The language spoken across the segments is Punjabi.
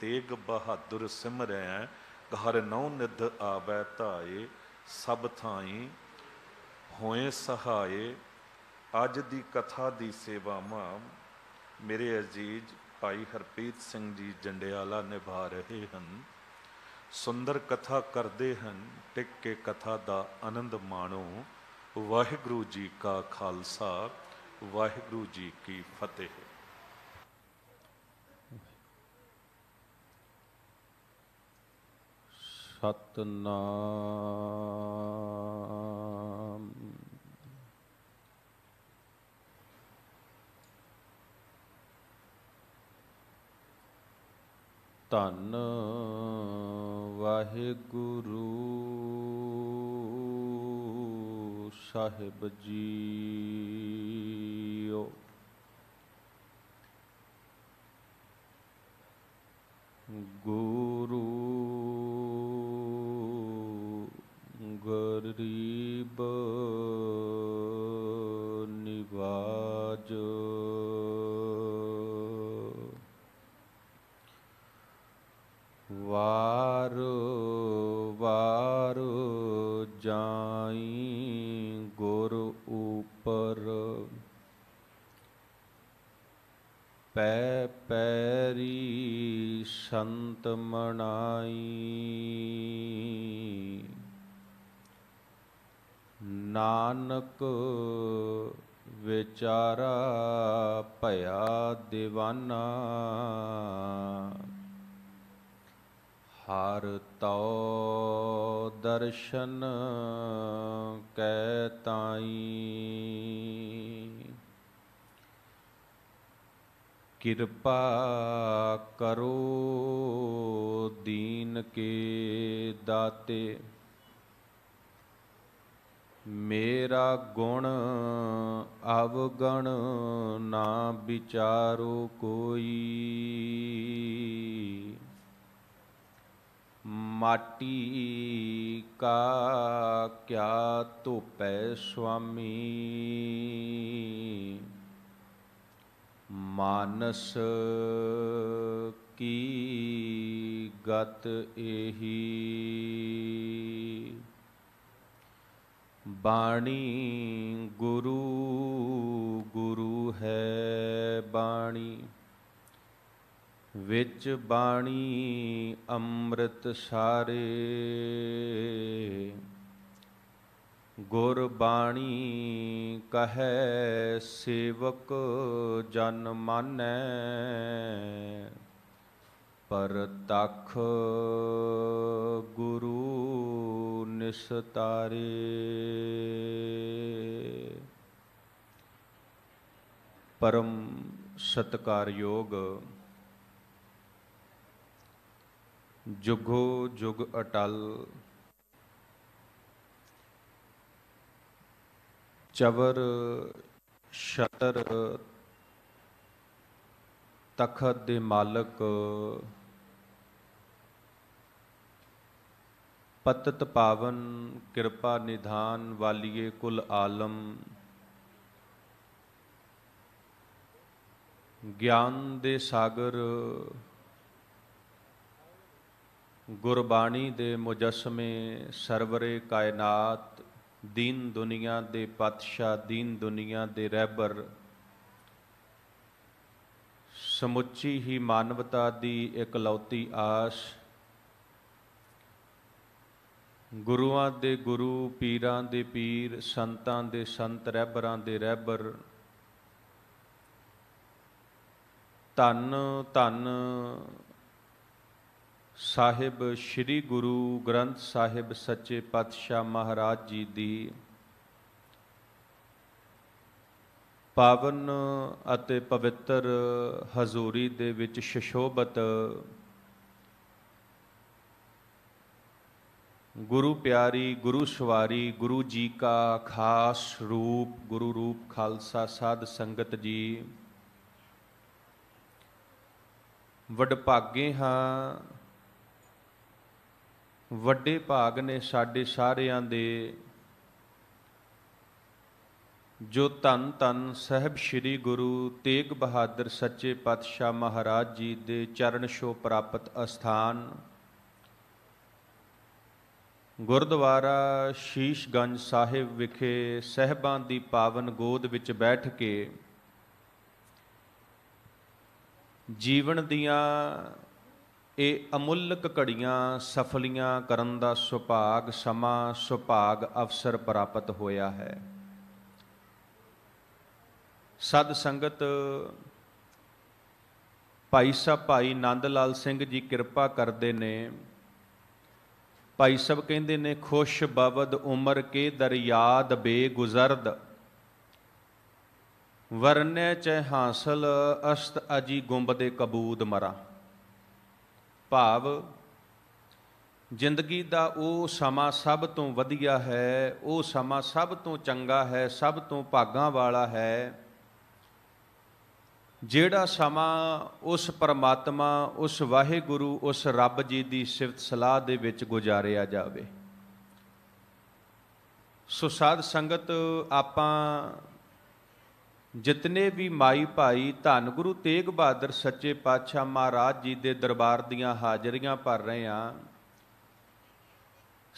ਤੇਗ ਬਹਾਦਰ ਸਿਮਰੈ ਘਰ ਨਉ ਨਿਧ ਆਵੈ ਧਾਏ ਸਭ ਥਾਈ ਹੋਏ ਸਹਾਏ ਅੱਜ ਦੀ ਕਥਾ ਦੀ ਸੇਵਾ ਮਾ ਮੇਰੇ ਅਜੀਜ਼ ਭਾਈ ਹਰਪ੍ਰੀਤ ਸਿੰਘ ਜੀ ਜੰਡਿਆਲਾ ਨਿਭਾ ਰਹੇ ਹਨ ਸੁੰਦਰ ਕਥਾ ਕਰਦੇ ਹਨ ਟਿਕ ਕੇ ਕਥਾ ਦਾ ਆਨੰਦ ਮਾਣੋ ਵਾਹਿਗੁਰੂ ਜੀ ਕਾ ਖਾਲਸਾ ਵਾਹਿਗੁਰੂ ਜੀ ਕੀ ਫਤਿਹ ਸਤਨਾਮ ਧੰਨ ਵਾਹਿਗੁਰੂ ਸਾਹਿਬ ਜੀਓ ਗੁਰੂ ਗਰੀਬ ਨਿਵਾਜ ਵਾਰ ਵਾਰ ਜਾਈ ਗੁਰ ਉਪਰ ਪੈ ਪੈਰੀ ਸੰਤ ਮਨਾਈ ਨਾਨਕ ਵਿਚਾਰਾ ਭਇਆ دیਵਾਨਾ ਹਰ ਤਉ ਦਰਸ਼ਨ ਕੈ ਤਾਈ ਕਿਰਪਾ ਕਰੋ ਦੀਨ ਕੇ ਦਾਤੇ मेरा गुण अवगण ना विचारो कोई माटी का क्या तो पै स्वामी मानस की गत यही ਬਾਣੀ ਗੁਰੂ ਗੁਰੂ ਹੈ ਬਾਣੀ ਵਿੱਚ ਬਾਣੀ ਅੰਮ੍ਰਿਤ ਸਾਰੇ ਗੁਰ ਬਾਣੀ ਕਹੈ ਸੇਵਕ ਜਨ ਮਾਨੈ ਪਰਤਖ ਗੁਰੂ ਨਿਸਤਾਰੇ ਪਰਮ ਸਤਕਾਰਯੋਗ ਜੁਗੋ ਜੁਗ ਅਟਲ ਚਵਰ ਸ਼ਤਰ ਤਖਤ ਦੇ ਮਾਲਕ ਪਤਤ ਪਾਵਨ ਕਿਰਪਾ ਨਿਧਾਨ ਵਾਲੀਏ ਕੁਲ ਆਲਮ ਗਿਆਨ ਦੇ ਸਾਗਰ ਗੁਰਬਾਣੀ ਦੇ ਮੁਜਸਮੇ ਸਰਵਰੇ ਕਾਇਨਾਤ ਦੀਨ ਦੁਨੀਆ ਦੇ ਪਾਤਸ਼ਾਹ ਦੀਨ ਦੁਨੀਆ ਦੇ ਰਹਿਬਰ ਸਮੁੱਚੀ ਹੀ ਮਾਨਵਤਾ ਦੀ ਇਕਲੌਤੀ ਆਸ ਗੁਰੂਆਂ ਦੇ ਗੁਰੂ ਪੀਰਾਂ ਦੇ ਪੀਰ ਸੰਤਾਂ ਦੇ ਸੰਤ ਰਹਿਬਰਾਂ ਦੇ ਰਹਿਬਰ ਧੰਨ ਧੰਨ ਸਾਹਿਬ ਸ੍ਰੀ ਗੁਰੂ ਗ੍ਰੰਥ ਸਾਹਿਬ ਸੱਚੇ ਪਾਤਸ਼ਾਹ ਮਹਾਰਾਜ ਜੀ ਦੀ ਪਾਵਨ ਅਤੇ ਪਵਿੱਤਰ ਹਜ਼ੂਰੀ ਦੇ ਵਿੱਚ ਸ਼ਸ਼ੋਭਤ ਗੁਰੂ ਪਿਆਰੀ ਗੁਰੂ ਸਵਾਰੀ ਗੁਰੂ ਜੀ ਕਾ ਖਾਸ ਰੂਪ ਗੁਰੂ ਰੂਪ ਖਾਲਸਾ ਸਾਧ ਸੰਗਤ ਜੀ ਵਡਭਾਗੇ ਹਾਂ ਵੱਡੇ ਭਾਗ ਨੇ ਸਾਡੇ ਸਾਰਿਆਂ ਦੇ ਜੋ ਤਨ ਤਨ ਸਹਿਬ ਸ੍ਰੀ ਗੁਰੂ ਤੇਗ ਬਹਾਦਰ ਸੱਚੇ ਪਾਤਸ਼ਾਹ ਮਹਾਰਾਜ ਜੀ ਦੇ ਚਰਨ ਛੋ ਪ੍ਰਾਪਤ ਅਸਥਾਨ ਗੁਰਦੁਆਰਾ ਸ਼ੀਸ਼ਗੰਜ ਸਾਹਿਬ ਵਿਖੇ ਸਹਿਬਾਂ ਦੀ ਪਾਵਨ ਗੋਦ ਵਿੱਚ ਬੈਠ ਕੇ ਜੀਵਨ ਦੀਆਂ ਇਹ ਅਮੁੱਲਕ ਘੜੀਆਂ ਸਫਲੀਆਂ ਕਰਨ ਦਾ ਸੁਭਾਗ ਸਮਾਂ ਸੁਭਾਗ ਅਵਸਰ ਪ੍ਰਾਪਤ ਹੋਇਆ ਹੈ ਸਦ ਸੰਗਤ ਭਾਈ ਸਾਹਿਬ ਭਾਈ ਨੰਦ ਲਾਲ ਸਿੰਘ ਜੀ ਕਿਰਪਾ ਕਰਦੇ ਨੇ ਭਾਈ ਸਭ ਕਹਿੰਦੇ ਨੇ ਖੁਸ਼ ਬਵਦ ਉਮਰ ਕੇ ਦਰਿਆਦ ਬੇਗੁਜ਼ਰਦ ਵਰਨੇ ਚ ਹਾਸਲ ਅਸਤ ਅਜੀ ਗੁੰਬ ਦੇ ਕਬੂਦ ਮਰਾ ਭਾਵ ਜ਼ਿੰਦਗੀ ਦਾ ਉਹ ਸਮਾਂ ਸਭ ਤੋਂ ਵਧੀਆ ਹੈ ਉਹ ਸਮਾਂ ਸਭ ਤੋਂ ਚੰਗਾ ਹੈ ਸਭ ਤੋਂ ਭਾਗਾ ਵਾਲਾ ਹੈ ਜਿਹੜਾ ਸਮਾਂ ਉਸ ਪਰਮਾਤਮਾ ਉਸ ਵਾਹਿਗੁਰੂ ਉਸ ਰੱਬ ਜੀ ਦੀ ਸਿਫਤ ਸਲਾਹ ਦੇ ਵਿੱਚ ਗੁਜ਼ਾਰਿਆ ਜਾਵੇ ਸੋ ਸਾਧ ਸੰਗਤ ਆਪਾਂ ਜਿਤਨੇ ਵੀ ਮਾਈ ਭਾਈ ਧੰਨ ਗੁਰੂ ਤੇਗ ਬਹਾਦਰ ਸੱਚੇ ਪਾਤਸ਼ਾਹ ਮਹਾਰਾਜ ਜੀ ਦੇ ਦਰਬਾਰ ਦੀਆਂ ਹਾਜ਼ਰੀਆਂ ਭਰ ਰਹੇ ਆਂ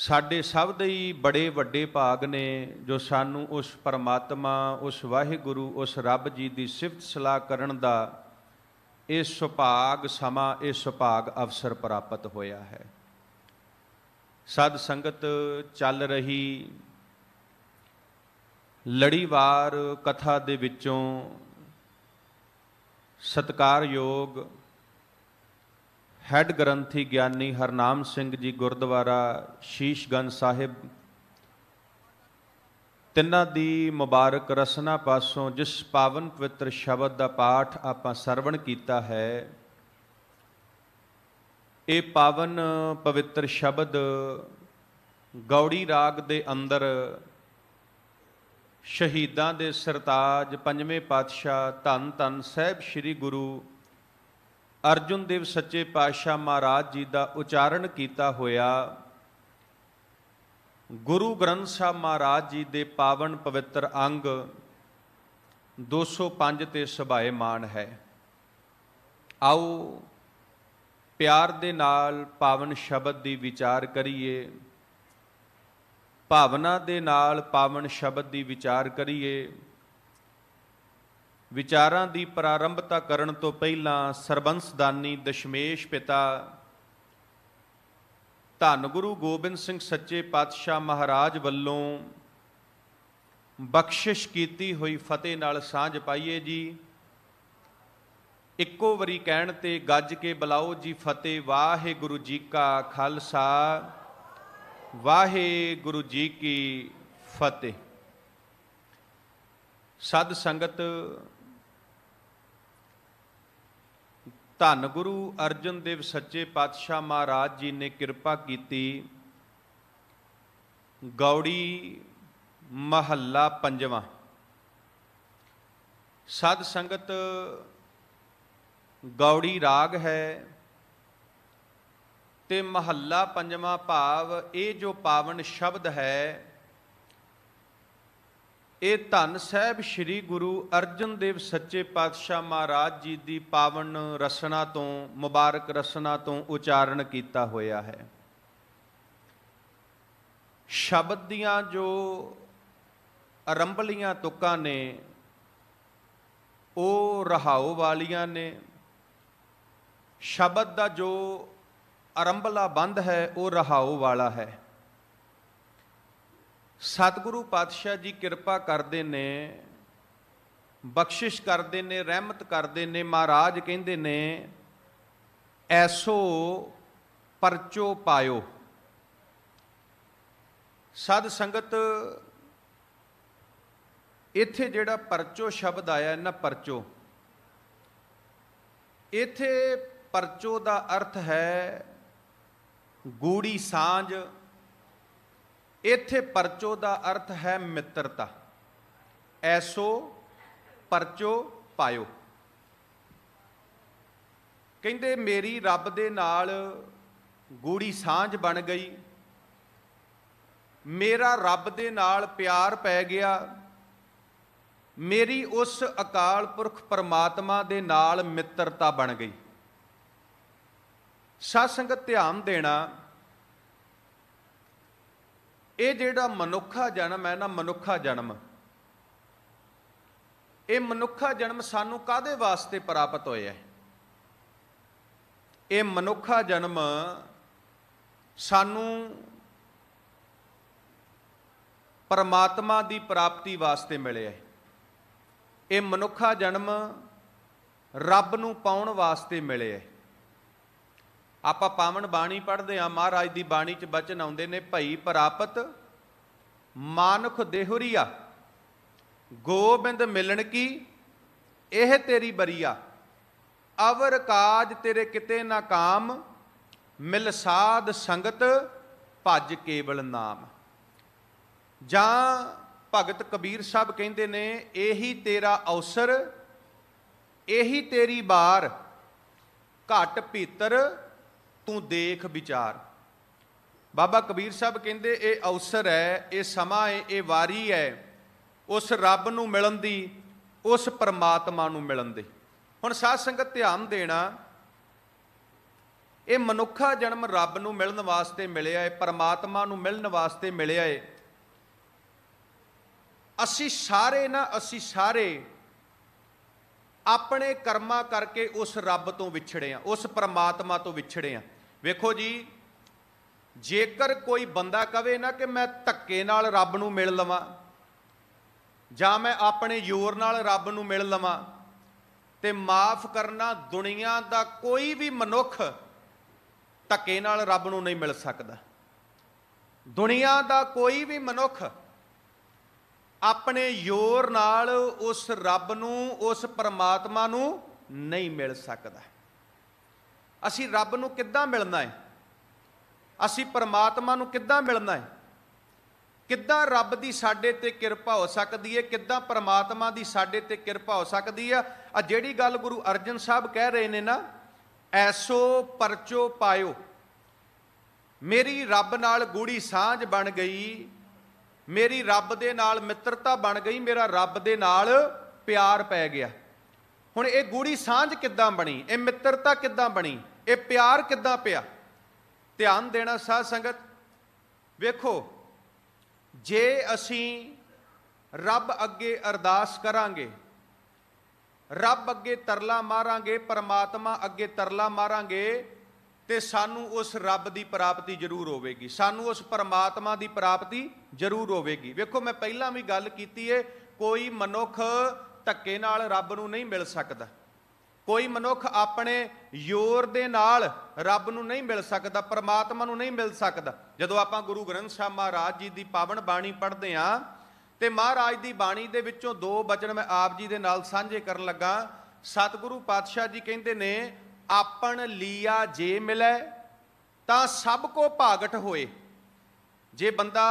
ਸਾਡੇ ਸਭ ਦੇ ਹੀ ਬੜੇ ਵੱਡੇ ਭਾਗ ਨੇ ਜੋ ਸਾਨੂੰ ਉਸ ਪਰਮਾਤਮਾ ਉਸ ਵਾਹਿਗੁਰੂ ਉਸ ਰੱਬ ਜੀ ਦੀ ਸਿਫਤ ਸਲਾਹ ਕਰਨ ਦਾ ਇਹ ਸੁਭਾਗ ਸਮਾਂ ਇਹ ਸੁਭਾਗ ਅਵਸਰ ਪ੍ਰਾਪਤ ਹੋਇਆ ਹੈ ਸਦ ਸੰਗਤ ਚੱਲ ਰਹੀ ਲੜੀਵਾਰ ਕਥਾ ਦੇ ਵਿੱਚੋਂ ਸਤਕਾਰਯੋਗ ਹੈੱਡ ਗ੍ਰੰਥੀ ਗਿਆਨੀ ਹਰਨਾਮ ਸਿੰਘ ਜੀ ਗੁਰਦੁਆਰਾ ਸ਼ੀਸ਼ਗੰਜ ਸਾਹਿਬ ਤਿੰਨਾਂ ਦੀ ਮੁਬਾਰਕ ਰਸਨਾ ਪਾਸੋਂ ਜਿਸ ਪਾਵਨ ਪਵਿੱਤਰ ਸ਼ਬਦ ਦਾ ਪਾਠ ਆਪਾਂ ਸਰਵਣ ਕੀਤਾ ਹੈ ਇਹ ਪਾਵਨ ਪਵਿੱਤਰ ਸ਼ਬਦ ਗੌੜੀ ਰਾਗ ਦੇ ਅੰਦਰ ਸ਼ਹੀਦਾਂ ਦੇ ਸਰਤਾਜ ਪੰਜਵੇਂ ਪਾਤਸ਼ਾਹ ਧੰਨ ਧੰਨ ਸਾਹਿਬ ਸ੍ਰੀ ਗੁਰੂ ਅਰਜੁਨ ਦੇਵ ਸੱਚੇ ਪਾਤਸ਼ਾਹ ਮਹਾਰਾਜ ਜੀ ਦਾ ਉਚਾਰਨ ਕੀਤਾ ਹੋਇਆ ਗੁਰੂ ਗ੍ਰੰਥ ਸਾਹਿਬ ਮਹਾਰਾਜ ਜੀ ਦੇ ਪਾਵਨ ਪਵਿੱਤਰ ਅੰਗ 205 ਤੇ ਮਾਨ ਹੈ ਆਓ ਪਿਆਰ ਦੇ ਨਾਲ ਪਾਵਨ ਸ਼ਬਦ ਦੀ ਵਿਚਾਰ ਕਰੀਏ ਭਾਵਨਾ ਦੇ ਨਾਲ ਪਾਵਨ ਸ਼ਬਦ ਦੀ ਵਿਚਾਰ ਕਰੀਏ ਵਿਚਾਰਾਂ ਦੀ ਪ੍ਰਾਰੰਭਤਾ ਕਰਨ ਤੋਂ ਪਹਿਲਾਂ ਸਰਬੰਸਦਾਨੀ ਦਸ਼ਮੇਸ਼ ਪਿਤਾ ਧੰਨ ਗੁਰੂ ਗੋਬਿੰਦ ਸਿੰਘ ਸੱਚੇ ਪਾਤਸ਼ਾਹ ਮਹਾਰਾਜ ਵੱਲੋਂ ਬਖਸ਼ਿਸ਼ ਕੀਤੀ ਹੋਈ ਫਤਿਹ ਨਾਲ ਸਾਂਝ ਪਾਈਏ ਜੀ ਇੱਕੋ ਵਾਰੀ ਕਹਿਣ ਤੇ ਗੱਜ ਕੇ ਬੁਲਾਓ ਜੀ ਫਤਿਹ ਵਾਹਿਗੁਰੂ ਜੀ ਕਾ ਖਾਲਸਾ ਵਾਹਿਗੁਰੂ ਜੀ ਕੀ ਫਤਿਹ ਸਦ ਸੰਗਤ ਧੰਨ ਗੁਰੂ ਅਰਜਨ ਦੇਵ ਸੱਚੇ ਪਾਤਸ਼ਾਹ ਮਹਾਰਾਜ ਜੀ ਨੇ ਕਿਰਪਾ ਕੀਤੀ ਗੌੜੀ ਮਹੱਲਾ ਪੰਜਵਾਂ ਸਤ ਸੰਗਤ ਗੌੜੀ ਰਾਗ ਹੈ ਤੇ ਮਹੱਲਾ ਪੰਜਵਾਂ ਭਾਵ ਇਹ ਜੋ ਪਾਵਨ ਸ਼ਬਦ ਹੈ ਇਹ ਧੰਨ ਸਾਹਿਬ ਸ੍ਰੀ ਗੁਰੂ ਅਰਜਨ ਦੇਵ ਸੱਚੇ ਪਾਤਸ਼ਾਹ ਮਹਾਰਾਜ ਜੀ ਦੀ ਪਾਵਨ ਰਸਨਾ ਤੋਂ ਮੁਬਾਰਕ ਰਸਨਾ ਤੋਂ ਉਚਾਰਨ ਕੀਤਾ ਹੋਇਆ ਹੈ ਸ਼ਬਦ ਦੀਆਂ ਜੋ ਅਰੰਭਲੀਆਂ ਤੁਕਾਂ ਨੇ ਉਹ ਰਹਾਉ ਵਾਲੀਆਂ ਨੇ ਸ਼ਬਦ ਦਾ ਜੋ ਅਰੰਭਲਾ ਬੰਦ ਹੈ ਉਹ ਰਹਾਉ ਵਾਲਾ ਹੈ ਸਤਿਗੁਰੂ ਪਾਤਸ਼ਾਹ ਜੀ ਕਿਰਪਾ ਕਰਦੇ ਨੇ ਬਖਸ਼ਿਸ਼ ਕਰਦੇ ਨੇ ਰਹਿਮਤ ਕਰਦੇ ਨੇ ਮਹਾਰਾਜ ਕਹਿੰਦੇ ਨੇ ਐਸੋ ਪਰਚੋ ਪਾਇਓ ਸਦ ਸੰਗਤ ਇੱਥੇ ਜਿਹੜਾ ਪਰਚੋ ਸ਼ਬਦ ਆਇਆ ਇਹਨਾਂ ਪਰਚੋ ਇੱਥੇ ਪਰਚੋ ਦਾ ਅਰਥ ਹੈ ਗੂੜੀ ਸਾਂਝ ਇੱਥੇ ਪਰਚੋ ਦਾ ਅਰਥ ਹੈ ਮਿੱਤਰਤਾ ਐਸੋ ਪਰਚੋ ਪਾਇਓ ਕਹਿੰਦੇ ਮੇਰੀ ਰੱਬ ਦੇ ਨਾਲ ਗੂੜੀ ਸਾਂਝ ਬਣ ਗਈ ਮੇਰਾ ਰੱਬ ਦੇ ਨਾਲ ਪਿਆਰ ਪੈ ਗਿਆ ਮੇਰੀ ਉਸ ਅਕਾਲ ਪੁਰਖ ਪਰਮਾਤਮਾ ਦੇ ਨਾਲ ਮਿੱਤਰਤਾ ਬਣ ਗਈ ਸਾਧ ਸੰਗਤ ਧਿਆਨ ਦੇਣਾ ਇਹ ਜਿਹੜਾ ਮਨੁੱਖਾ ਜਨਮ ਹੈ ਨਾ ਮਨੁੱਖਾ ਜਨਮ ਇਹ ਮਨੁੱਖਾ ਜਨਮ ਸਾਨੂੰ ਕਾਦੇ ਵਾਸਤੇ ਪ੍ਰਾਪਤ ਹੋਇਆ ਹੈ ਇਹ ਮਨੁੱਖਾ ਜਨਮ ਸਾਨੂੰ ਪਰਮਾਤਮਾ ਦੀ ਪ੍ਰਾਪਤੀ ਵਾਸਤੇ ਮਿਲਿਆ ਹੈ ਇਹ ਮਨੁੱਖਾ ਜਨਮ ਰੱਬ ਨੂੰ ਪਾਉਣ ਵਾਸਤੇ ਮਿਲਿਆ ਹੈ ਆਪਾਂ ਪਾਵਨ ਬਾਣੀ ਪੜ੍ਹਦੇ ਆ ਮਹਾਰਾਜ ਦੀ ਬਾਣੀ 'ਚ ਬਚਨ ਆਉਂਦੇ ਨੇ ਭਈ ਪ੍ਰਾਪਤ ਮਾਨੁਖ ਦੇਹੁਰੀਆ ਗੋਬਿੰਦ ਮਿਲਣ ਕੀ ਇਹ ਤੇਰੀ ਬਰੀਆ ਅਵਰ ਕਾਜ ਤੇਰੇ ਕਿਤੇ ਨਾ ਕਾਮ ਮਿਲ ਸਾਧ ਸੰਗਤ ਭਜ ਕੇਵਲ ਨਾਮ ਜਾਂ ਭਗਤ ਕਬੀਰ ਸਾਹਿਬ ਕਹਿੰਦੇ ਨੇ ਇਹੀ ਤੇਰਾ ਅਵਸਰ ਇਹੀ ਤੇਰੀ ਬਾਰ ਘਟ ਭੀਤਰ ਤੂੰ ਦੇਖ ਵਿਚਾਰ ਬਾਬਾ ਕਬੀਰ ਸਾਹਿਬ ਕਹਿੰਦੇ ਇਹ ਅਵਸਰ ਹੈ ਇਹ ਸਮਾਂ ਹੈ ਇਹ ਵਾਰੀ ਹੈ ਉਸ ਰੱਬ ਨੂੰ ਮਿਲਣ ਦੀ ਉਸ ਪਰਮਾਤਮਾ ਨੂੰ ਮਿਲਣ ਦੀ ਹੁਣ ਸਾਧ ਸੰਗਤ ਧਿਆਨ ਦੇਣਾ ਇਹ ਮਨੁੱਖਾ ਜਨਮ ਰੱਬ ਨੂੰ ਮਿਲਣ ਵਾਸਤੇ ਮਿਲਿਆ ਹੈ ਪਰਮਾਤਮਾ ਨੂੰ ਮਿਲਣ ਵਾਸਤੇ ਮਿਲਿਆ ਹੈ ਅਸੀਂ ਸਾਰੇ ਨਾ ਅਸੀਂ ਸਾਰੇ ਆਪਣੇ ਕਰਮਾਂ ਕਰਕੇ ਉਸ ਰੱਬ ਤੋਂ ਵਿਛੜੇ ਆ ਉਸ ਪਰਮਾਤਮਾ ਤੋਂ ਵਿਛੜੇ ਆ ਵੇਖੋ ਜੀ ਜੇਕਰ ਕੋਈ ਬੰਦਾ ਕਵੇ ਨਾ ਕਿ ਮੈਂ ਧੱਕੇ ਨਾਲ ਰੱਬ ਨੂੰ ਮਿਲ ਲਵਾਂ ਜਾਂ ਮੈਂ ਆਪਣੇ ਯੋਰ ਨਾਲ ਰੱਬ ਨੂੰ ਮਿਲ ਲਵਾਂ ਤੇ ਮਾਫ ਕਰਨਾ ਦੁਨੀਆ ਦਾ ਕੋਈ ਵੀ ਮਨੁੱਖ ਧੱਕੇ ਨਾਲ ਰੱਬ ਨੂੰ ਨਹੀਂ ਮਿਲ ਸਕਦਾ ਦੁਨੀਆ ਦਾ ਕੋਈ ਵੀ ਮਨੁੱਖ ਆਪਣੇ ਯੋਰ ਨਾਲ ਉਸ ਰੱਬ ਨੂੰ ਉਸ ਪਰਮਾਤਮਾ ਨੂੰ ਨਹੀਂ ਮਿਲ ਸਕਦਾ ਅਸੀਂ ਰੱਬ ਨੂੰ ਕਿੱਦਾਂ ਮਿਲਣਾ ਹੈ ਅਸੀਂ ਪਰਮਾਤਮਾ ਨੂੰ ਕਿੱਦਾਂ ਮਿਲਣਾ ਹੈ ਕਿੱਦਾਂ ਰੱਬ ਦੀ ਸਾਡੇ ਤੇ ਕਿਰਪਾ ਹੋ ਸਕਦੀ ਹੈ ਕਿੱਦਾਂ ਪਰਮਾਤਮਾ ਦੀ ਸਾਡੇ ਤੇ ਕਿਰਪਾ ਹੋ ਸਕਦੀ ਆ ਆ ਜਿਹੜੀ ਗੱਲ ਗੁਰੂ ਅਰਜਨ ਸਾਹਿਬ ਕਹਿ ਰਹੇ ਨੇ ਨਾ ਐਸੋ ਪਰਚੋ ਪਾਇਓ ਮੇਰੀ ਰੱਬ ਨਾਲ ਗੂੜੀ ਸਾਂਝ ਬਣ ਗਈ ਮੇਰੀ ਰੱਬ ਦੇ ਨਾਲ ਮਿੱਤਰਤਾ ਬਣ ਗਈ ਮੇਰਾ ਰੱਬ ਦੇ ਨਾਲ ਪਿਆਰ ਪੈ ਗਿਆ ਹੁਣ ਇਹ ਗੂੜੀ ਸਾਂਝ ਕਿੱਦਾਂ ਬਣੀ ਇਹ ਮਿੱਤਰਤਾ ਕਿੱਦਾਂ ਬਣੀ ਇਹ ਪਿਆਰ ਕਿੱਦਾਂ ਪਿਆ ਧਿਆਨ ਦੇਣਾ ਸਾਧ ਸੰਗਤ ਵੇਖੋ ਜੇ ਅਸੀਂ ਰੱਬ ਅੱਗੇ ਅਰਦਾਸ ਕਰਾਂਗੇ ਰੱਬ ਅੱਗੇ ਤਰਲਾ ਮਾਰਾਂਗੇ ਪਰਮਾਤਮਾ ਅੱਗੇ ਤਰਲਾ ਮਾਰਾਂਗੇ ਤੇ ਸਾਨੂੰ ਉਸ ਰੱਬ ਦੀ ਪ੍ਰਾਪਤੀ ਜ਼ਰੂਰ ਹੋਵੇਗੀ ਸਾਨੂੰ ਉਸ ਪਰਮਾਤਮਾ ਦੀ ਪ੍ਰਾਪਤੀ ਜ਼ਰੂਰ ਹੋਵੇਗੀ ਵੇਖੋ ਮੈਂ ਪਹਿਲਾਂ ਵੀ ਗੱਲ ਕੀਤੀ ਏ ਕੋਈ ਮਨੁੱਖ ਧੱਕੇ ਨਾਲ ਰੱਬ ਨੂੰ ਨਹੀਂ ਮਿਲ ਸਕਦਾ ਕੋਈ ਮਨੁੱਖ ਆਪਣੇ ਯੋਰ ਦੇ ਨਾਲ ਰੱਬ ਨੂੰ ਨਹੀਂ ਮਿਲ ਸਕਦਾ ਪਰਮਾਤਮਾ ਨੂੰ ਨਹੀਂ ਮਿਲ ਸਕਦਾ ਜਦੋਂ ਆਪਾਂ ਗੁਰੂ ਗ੍ਰੰਥ ਸਾਹਿਬ ਮਹਾਰਾਜ ਜੀ ਦੀ ਪਾਵਨ ਬਾਣੀ ਪੜ੍ਹਦੇ ਆਂ ਤੇ ਮਹਾਰਾਜ ਦੀ ਬਾਣੀ ਦੇ ਵਿੱਚੋਂ ਦੋ ਬਚਨ ਮੈਂ ਆਪ ਜੀ ਦੇ ਨਾਲ ਸਾਂਝੇ ਕਰਨ ਲੱਗਾ ਸਤਿਗੁਰੂ ਪਾਤਸ਼ਾਹ ਜੀ ਕਹਿੰਦੇ ਨੇ ਆਪਣ ਲੀਆ ਜੇ ਮਿਲੇ ਤਾਂ ਸਭ ਕੋ ਭਾਗਟ ਹੋਏ ਜੇ ਬੰਦਾ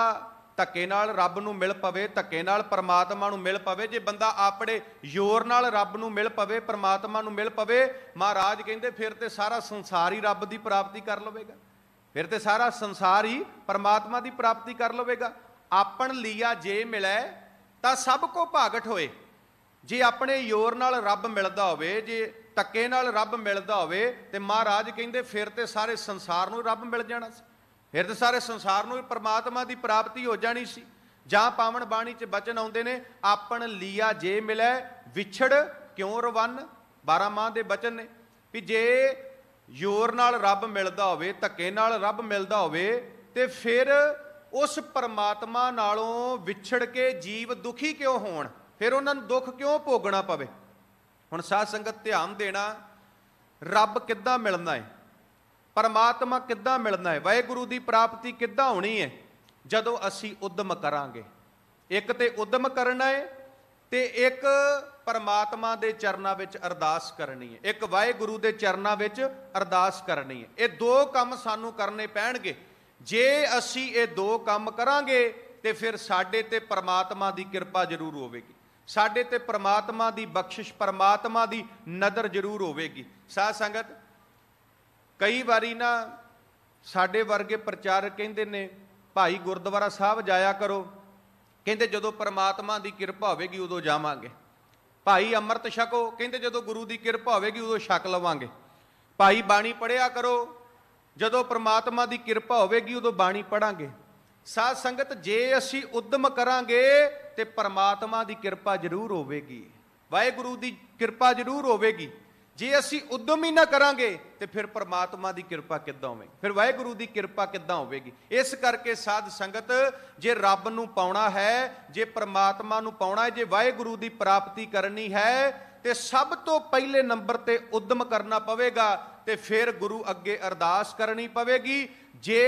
ਧੱਕੇ ਨਾਲ ਰੱਬ ਨੂੰ ਮਿਲ ਪਵੇ ਧੱਕੇ ਨਾਲ ਪਰਮਾਤਮਾ ਨੂੰ ਮਿਲ ਪਵੇ ਜੇ ਬੰਦਾ ਆਪਣੇ ਜ਼ੋਰ ਨਾਲ ਰੱਬ ਨੂੰ ਮਿਲ ਪਵੇ ਪਰਮਾਤਮਾ ਨੂੰ ਮਿਲ ਪਵੇ ਮਹਾਰਾਜ ਕਹਿੰਦੇ ਫਿਰ ਤੇ ਸਾਰਾ ਸੰਸਾਰ ਹੀ ਰੱਬ ਦੀ ਪ੍ਰਾਪਤੀ ਕਰ ਲਵੇਗਾ ਫਿਰ ਤੇ ਸਾਰਾ ਸੰਸਾਰ ਹੀ ਪਰਮਾਤਮਾ ਦੀ ਪ੍ਰਾਪਤੀ ਕਰ ਲਵੇਗਾ ਆਪਣ ਲੀਆ ਜੇ ਮਿਲੈ ਤਾਂ ਸਭ ਕੋ ਭਾਗਟ ਹੋਏ ਜੇ ਆਪਣੇ ਜ਼ੋਰ ਨਾਲ ਰੱਬ ਮਿਲਦਾ ਹੋਵੇ ਜੇ ਧੱਕੇ ਨਾਲ ਰੱਬ ਮਿਲਦਾ ਹੋਵੇ ਤੇ ਮਹਾਰਾਜ ਕਹਿੰਦੇ ਫਿਰ ਤੇ ਸਾਰੇ ਸੰਸਾਰ ਨੂੰ ਰੱਬ ਮਿਲ ਜਾਣਾ ਸੀ ਫਿਰ ਤਾਂ ਸਾਰੇ ਸੰਸਾਰ ਨੂੰ ਪਰਮਾਤਮਾ ਦੀ ਪ੍ਰਾਪਤੀ ਹੋ ਜਾਣੀ ਸੀ ਜਾਂ ਪਾਵਨ ਬਾਣੀ 'ਚ ਬਚਨ ਆਉਂਦੇ ਨੇ ਆਪਣ ਲੀਆ ਜੇ ਮਿਲੈ ਵਿਛੜ ਕਿਉਂ ਰਵਨ 12 ਮਾਹ ਦੇ ਬਚਨ ਨੇ ਵੀ ਜੇ ਯੋਰ ਨਾਲ ਰੱਬ ਮਿਲਦਾ ਹੋਵੇ ਧੱਕੇ ਨਾਲ ਰੱਬ ਮਿਲਦਾ ਹੋਵੇ ਤੇ ਫਿਰ ਉਸ ਪਰਮਾਤਮਾ ਨਾਲੋਂ ਵਿਛੜ ਕੇ ਜੀਵ ਦੁਖੀ ਕਿਉਂ ਹੋਣ ਫਿਰ ਉਹਨਾਂ ਨੂੰ ਦੁੱਖ ਕਿਉਂ ਭੋਗਣਾ ਪਵੇ ਹੁਣ ਸਾਧ ਸੰਗਤ ਧਿਆਨ ਦੇਣਾ ਰੱਬ ਕਿੱਦਾਂ ਮਿਲਣਾ ਹੈ ਪਰਮਾਤਮਾ ਕਿੱਦਾਂ ਮਿਲਣਾ ਹੈ ਵਾਹਿਗੁਰੂ ਦੀ ਪ੍ਰਾਪਤੀ ਕਿੱਦਾਂ ਹੋਣੀ ਹੈ ਜਦੋਂ ਅਸੀਂ ਉਦਮ ਕਰਾਂਗੇ ਇੱਕ ਤੇ ਉਦਮ ਕਰਨਾ ਹੈ ਤੇ ਇੱਕ ਪਰਮਾਤਮਾ ਦੇ ਚਰਨਾਂ ਵਿੱਚ ਅਰਦਾਸ ਕਰਨੀ ਹੈ ਇੱਕ ਵਾਹਿਗੁਰੂ ਦੇ ਚਰਨਾਂ ਵਿੱਚ ਅਰਦਾਸ ਕਰਨੀ ਹੈ ਇਹ ਦੋ ਕੰਮ ਸਾਨੂੰ ਕਰਨੇ ਪੈਣਗੇ ਜੇ ਅਸੀਂ ਇਹ ਦੋ ਕੰਮ ਕਰਾਂਗੇ ਤੇ ਫਿਰ ਸਾਡੇ ਤੇ ਪਰਮਾਤਮਾ ਦੀ ਕਿਰਪਾ ਜ਼ਰੂਰ ਹੋਵੇਗੀ ਸਾਡੇ ਤੇ ਪਰਮਾਤਮਾ ਦੀ ਬਖਸ਼ਿਸ਼ ਪਰਮਾਤਮਾ ਦੀ ਨਦਰ ਜ਼ਰੂਰ ਹੋਵੇਗੀ ਸਾਧ ਸੰਗਤ ਕਈ ਵਾਰੀ ਨਾ ਸਾਡੇ ਵਰਗੇ ਪ੍ਰਚਾਰਕ ਕਹਿੰਦੇ ਨੇ ਭਾਈ ਗੁਰਦੁਆਰਾ ਸਾਹਿਬ ਜਾਇਆ ਕਰੋ ਕਹਿੰਦੇ ਜਦੋਂ ਪਰਮਾਤਮਾ ਦੀ ਕਿਰਪਾ ਹੋਵੇਗੀ ਉਦੋਂ ਜਾਵਾਂਗੇ ਭਾਈ ਅੰਮ੍ਰਿਤ ਛਕੋ ਕਹਿੰਦੇ ਜਦੋਂ ਗੁਰੂ ਦੀ ਕਿਰਪਾ ਹੋਵੇਗੀ ਉਦੋਂ ਛਕ ਲਵਾਂਗੇ ਭਾਈ ਬਾਣੀ ਪੜਿਆ ਕਰੋ ਜਦੋਂ ਪਰਮਾਤਮਾ ਦੀ ਕਿਰਪਾ ਹੋਵੇਗੀ ਉਦੋਂ ਬਾਣੀ ਪੜਾਂਗੇ ਸਾਧ ਸੰਗਤ ਜੇ ਅਸੀਂ ਉਦਮ ਕਰਾਂਗੇ ਤੇ ਪਰਮਾਤਮਾ ਦੀ ਕਿਰਪਾ ਜ਼ਰੂਰ ਹੋਵੇਗੀ ਵਾਹਿਗੁਰੂ ਦੀ ਕਿਰਪਾ ਜ਼ਰੂਰ ਹੋਵੇਗੀ ਜੇ ਅਸੀਂ ਉਦਮ ਹੀ ਨਾ ਕਰਾਂਗੇ ਤੇ ਫਿਰ ਪ੍ਰਮਾਤਮਾ ਦੀ ਕਿਰਪਾ ਕਿੱਦਾਂ ਹੋਵੇ ਫਿਰ ਵਾਹਿਗੁਰੂ ਦੀ ਕਿਰਪਾ ਕਿੱਦਾਂ ਹੋਵੇਗੀ ਇਸ ਕਰਕੇ ਸਾਧ ਸੰਗਤ ਜੇ ਰੱਬ ਨੂੰ ਪਾਉਣਾ ਹੈ ਜੇ ਪ੍ਰਮਾਤਮਾ ਨੂੰ ਪਾਉਣਾ ਹੈ ਜੇ ਵਾਹਿਗੁਰੂ ਦੀ ਪ੍ਰਾਪਤੀ ਕਰਨੀ ਹੈ ਤੇ ਸਭ ਤੋਂ ਪਹਿਲੇ ਨੰਬਰ ਤੇ ਉਦਮ ਕਰਨਾ ਪਵੇਗਾ ਤੇ ਫਿਰ ਗੁਰੂ ਅੱਗੇ ਅਰਦਾਸ ਕਰਨੀ ਪਵੇਗੀ ਜੇ